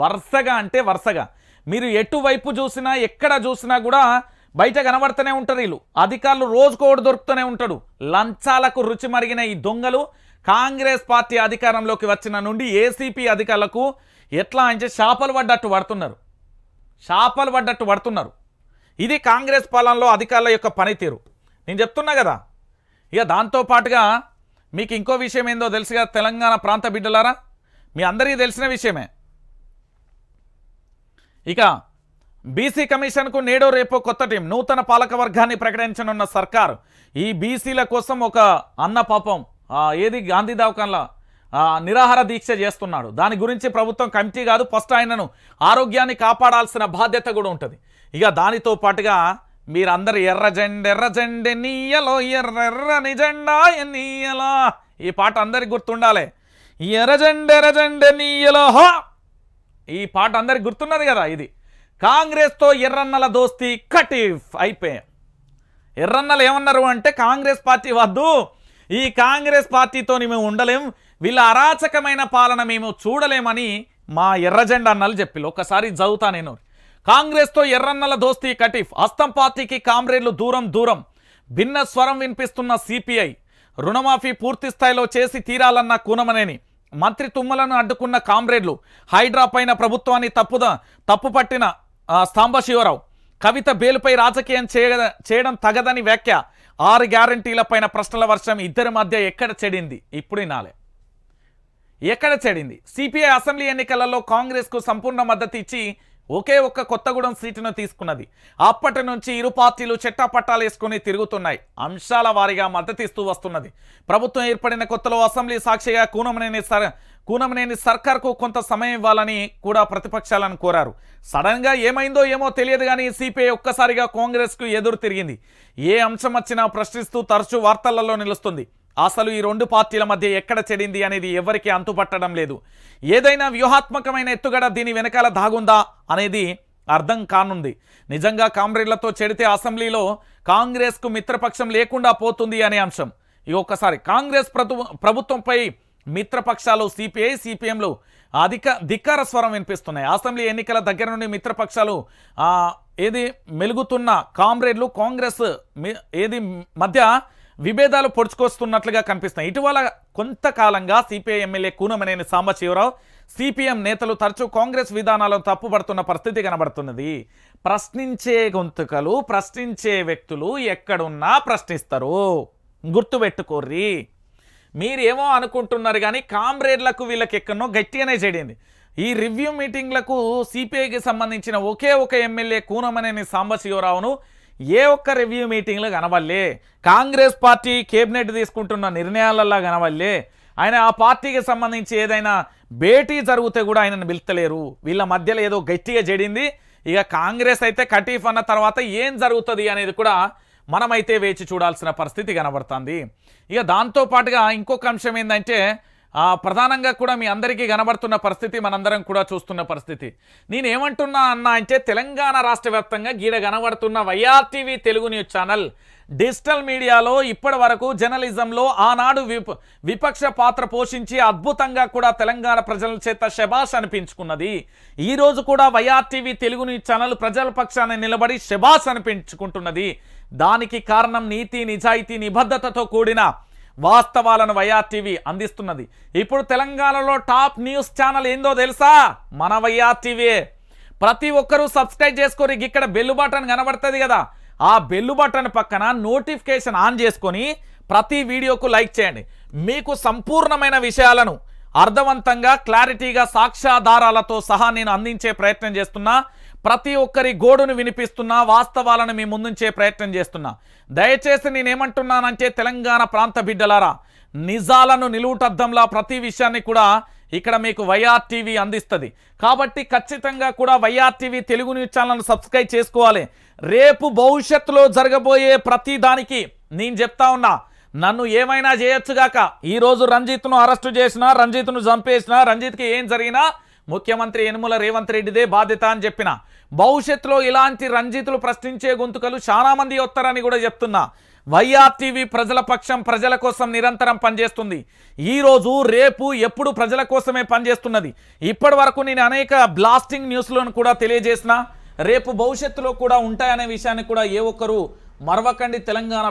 Speaker 1: వరుసగా అంటే వరుసగా మీరు ఎటువైపు చూసినా ఎక్కడ చూసినా కూడా బయట కనబడుతూనే ఉంటారు వీళ్ళు అధికారులు రోజుకోడు దొరుకుతూనే ఉంటాడు లంచాలకు రుచి మరిగిన ఈ దొంగలు కాంగ్రెస్ పార్టీ అధికారంలోకి వచ్చిన నుండి ఏసీపీ అధికారులకు ఎట్లా అంటే షాపలు పడ్డట్టు పడుతున్నారు షాపలు పడ్డట్టు పడుతున్నారు ఇది కాంగ్రెస్ పాలనలో అధికారుల యొక్క పనితీరు నేను చెప్తున్నా కదా ఇక దాంతోపాటుగా మీకు ఇంకో విషయం ఏందో తెలుసుగా తెలంగాణ ప్రాంత బిడ్డలారా మీ అందరికీ తెలిసిన విషయమే ఇక బీసీ కమిషన్కు నేడో రేపో కొత్త టీం నూతన పాలక వర్గాన్ని ప్రకటించనున్న సర్కార్ ఈ బీసీల కోసం ఒక అన్న పాపం ఏది గాంధీ దవాఖాన్లో నిరాహార దీక్ష చేస్తున్నాడు దాని గురించి ప్రభుత్వం కమిటీ కాదు ఫస్ట్ ఆయనను ఆరోగ్యాన్ని కాపాడాల్సిన బాధ్యత కూడా ఉంటుంది ఇక దానితో పాటుగా మీరందరూ ఎర్ర జెండ ఎర్ర జెండ నీయలో ఎర్రెర్రని జెండా నీయలా ఈ పాట అందరికి గుర్తుండాలి ఎర్ర జెండ ఎర్ర జెండ నీయలో ఈ పాట అందరికి గుర్తున్నది కదా ఇది కాంగ్రెస్తో ఎర్రన్నల దోస్తీ కటిఫ్ అయిపోయాం ఎర్రన్నలు ఏమన్నారు అంటే కాంగ్రెస్ పార్టీ వద్దు ఈ కాంగ్రెస్ పార్టీతోని మేము ఉండలేం వీళ్ళ అరాచకమైన పాలన మేము చూడలేమని మా ఎర్రజెండా అన్నలు చెప్పిల్లు ఒకసారి చదువుతా నేను కాంగ్రెస్తో ఎర్రన్నల దోస్తీ కటిఫ్ అస్తం పార్టీకి కామ్రేడ్లు దూరం దూరం భిన్న స్వరం వినిపిస్తున్న సిపిఐ రుణమాఫీ పూర్తి స్థాయిలో చేసి తీరాలన్న కూనమనేని మంత్రి తుమ్మలను అడ్డుకున్న కామ్రేడ్లు హైడ్రా పైన ప్రభుత్వాన్ని తప్పుద తప్పుపట్టిన స్తాంబ శివరావు కవిత బేలుపై రాజకీయం చేయడం తగదని వ్యాఖ్య ఆరు పైన ప్రశ్నల వర్షం ఇద్దరి మధ్య ఎక్కడ చెడింది ఇప్పుడు నాలే ఎక్కడ చెడింది సిపిఐ అసెంబ్లీ ఎన్నికలలో కాంగ్రెస్కు సంపూర్ణ మద్దతు ఇచ్చి ఒకే ఒక్క కొత్తగూడెం సీటును తీసుకున్నది అప్పటి నుంచి ఇరు పార్టీలు చెట్టాపట్టాలు వేసుకుని తిరుగుతున్నాయి అంశాల వారీగా మద్దతిస్తూ వస్తున్నది ప్రభుత్వం ఏర్పడిన కొత్తలో అసెంబ్లీ సాక్షిగా కూనమనేని సర కూనమనేని సర్కార్కు కొంత సమయం ఇవ్వాలని కూడా ప్రతిపక్షాలను కోరారు సడన్గా ఏమైందో ఏమో తెలియదు కానీ సిపిఐ ఒక్కసారిగా కాంగ్రెస్కు ఎదురు తిరిగింది ఏ అంశం వచ్చినా ప్రశ్నిస్తూ తరచూ వార్తలలో నిలుస్తుంది అసలు ఈ రెండు పార్టీల మధ్య ఎక్కడ చెడింది అనేది ఎవరికీ అంతుపట్టడం లేదు ఏదైనా వ్యూహాత్మకమైన ఎత్తుగడ దీని వెనకాల దాగుందా అనేది అర్థం కానుంది నిజంగా కామ్రేడ్లతో చెడితే అసెంబ్లీలో కాంగ్రెస్కు మిత్రపక్షం లేకుండా పోతుంది అనే అంశం ఈ ఒక్కసారి కాంగ్రెస్ ప్రభుత్వంపై మిత్రపక్షాలు సిపిఐ సిపిఎంలు అధిక ధిక్కార స్వరం వినిపిస్తున్నాయి అసెంబ్లీ ఎన్నికల దగ్గర నుండి మిత్రపక్షాలు ఏది మెలుగుతున్న కామ్రేడ్లు కాంగ్రెస్ ఏది మధ్య విభేదాలు పొడుచుకొస్తున్నట్లుగా కనిపిస్తున్నాయి ఇటీవల కొంతకాలంగా CPI MLA Kunamneni Sambasiva Rao CPM నేతలు తరచూ కాంగ్రెస్ విధానాలను తప్పుపడుతున్న పరిస్థితి కనబడుతున్నది ప్రశ్నించే గొంతుకలు ప్రశ్నించే వ్యక్తులు ఎక్కడున్నా ప్రశ్నిస్తారు గుర్తుపెట్టుకోర్రి మీరేమో అనుకుంటున్నారు కానీ కామ్రేడ్లకు వీళ్ళకి ఎక్కడో గట్టిగానే చేడింది ఈ రివ్యూ మీటింగ్లకు సిపిఐకి సంబంధించిన ఒకే ఒక ఎమ్మెల్యే కూనమనేని సాంబశివరావును ఏ ఒక్క రివ్యూ మీటింగ్లో కనవల్లే కాంగ్రెస్ పార్టీ కేబినెట్ తీసుకుంటున్న నిర్ణయాలలో కనవల్లే ఆయన ఆ పార్టీకి సంబంధించి ఏదైనా భేటీ జరిగితే కూడా ఆయనను పిలుతలేరు వీళ్ళ మధ్యలో ఏదో గట్టిగా జడింది ఇక కాంగ్రెస్ అయితే కటీఫ్ అన్న తర్వాత ఏం జరుగుతుంది అనేది కూడా మనమైతే వేచి చూడాల్సిన పరిస్థితి కనబడుతుంది ఇక దాంతోపాటుగా ఇంకొక అంశం ఏంటంటే ప్రధానంగా కూడా మీ అందరికీ కనబడుతున్న పరిస్థితి మనందరం కూడా చూస్తున్న పరిస్థితి నేను ఏమంటున్నా అన్నా అంటే తెలంగాణ రాష్ట్ర వ్యాప్తంగా గీడ కనబడుతున్న YRTV Telugu news channel digital మీడియాలో ఇప్పటి వరకు జర్నలిజంలో ఆనాడు విప విపక్ష పాత్ర పోషించి అద్భుతంగా కూడా తెలంగాణ ప్రజల చేత శబాష్ అనిపించుకున్నది ఈరోజు కూడా వైఆర్టీవీ తెలుగు న్యూస్ ఛానల్ ప్రజల పక్షాన్ని నిలబడి శబాష్ అనిపించుకుంటున్నది దానికి కారణం నీతి నిజాయితీ నిబద్ధతతో కూడిన వాస్తవాలను టీవీ అందిస్తున్నది ఇప్పుడు తెలంగాణలో టాప్ న్యూస్ ఛానల్ ఏందో తెలుసా మన టీవీ ప్రతి ఒక్కరూ సబ్స్క్రైబ్ చేసుకోరు ఇక్కడ బెల్లు బటన్ కనబడుతుంది కదా ఆ బెల్లు బటన్ పక్కన నోటిఫికేషన్ ఆన్ చేసుకొని ప్రతి వీడియోకు లైక్ చేయండి మీకు సంపూర్ణమైన విషయాలను అర్థవంతంగా క్లారిటీగా సాక్ష్యాధారాలతో సహా నేను అందించే ప్రయత్నం చేస్తున్నా ప్రతి ఒక్కరి గోడును వినిపిస్తున్నా వాస్తవాలను మీ ముందుంచే ప్రయత్నం చేస్తున్నా దయచేసి నేనేమంటున్నానంటే తెలంగాణ ప్రాంత బిడ్డలారా నిజాలను నిలువుటద్దంలా ప్రతి విషయాన్ని కూడా ఇక్కడ మీకు వైఆర్ టీవీ అందిస్తుంది కాబట్టి ఖచ్చితంగా కూడా వైఆర్ టీవీ తెలుగు న్యూస్ ఛానల్ను సబ్స్క్రైబ్ చేసుకోవాలి రేపు భవిష్యత్తులో జరగబోయే ప్రతి దానికి నేను చెప్తా ఉన్నా నన్ను ఏమైనా చేయొచ్చుగాక ఈరోజు రంజిత్ను అరెస్టు చేసినా రంజిత్ను చంపేసినా రంజిత్కి ఏం జరిగినా ముఖ్యమంత్రి యనుమల రేవంత్ రెడ్డిదే బాధ్యత అని చెప్పిన భవిష్యత్తులో ఇలాంటి రంజితులు ప్రశ్నించే గొంతుకలు చాలామంది వస్తారని కూడా చెప్తున్నా వైఆర్ టీవీ ప్రజల పక్షం ప్రజల కోసం నిరంతరం పనిచేస్తుంది ఈరోజు రేపు ఎప్పుడు ప్రజల కోసమే పనిచేస్తున్నది ఇప్పటి వరకు నేను అనేక బ్లాస్టింగ్ న్యూస్లను కూడా తెలియజేసిన రేపు భవిష్యత్తులో కూడా ఉంటాయనే విషయాన్ని కూడా ఏ ఒక్కరూ మరవకండి తెలంగాణ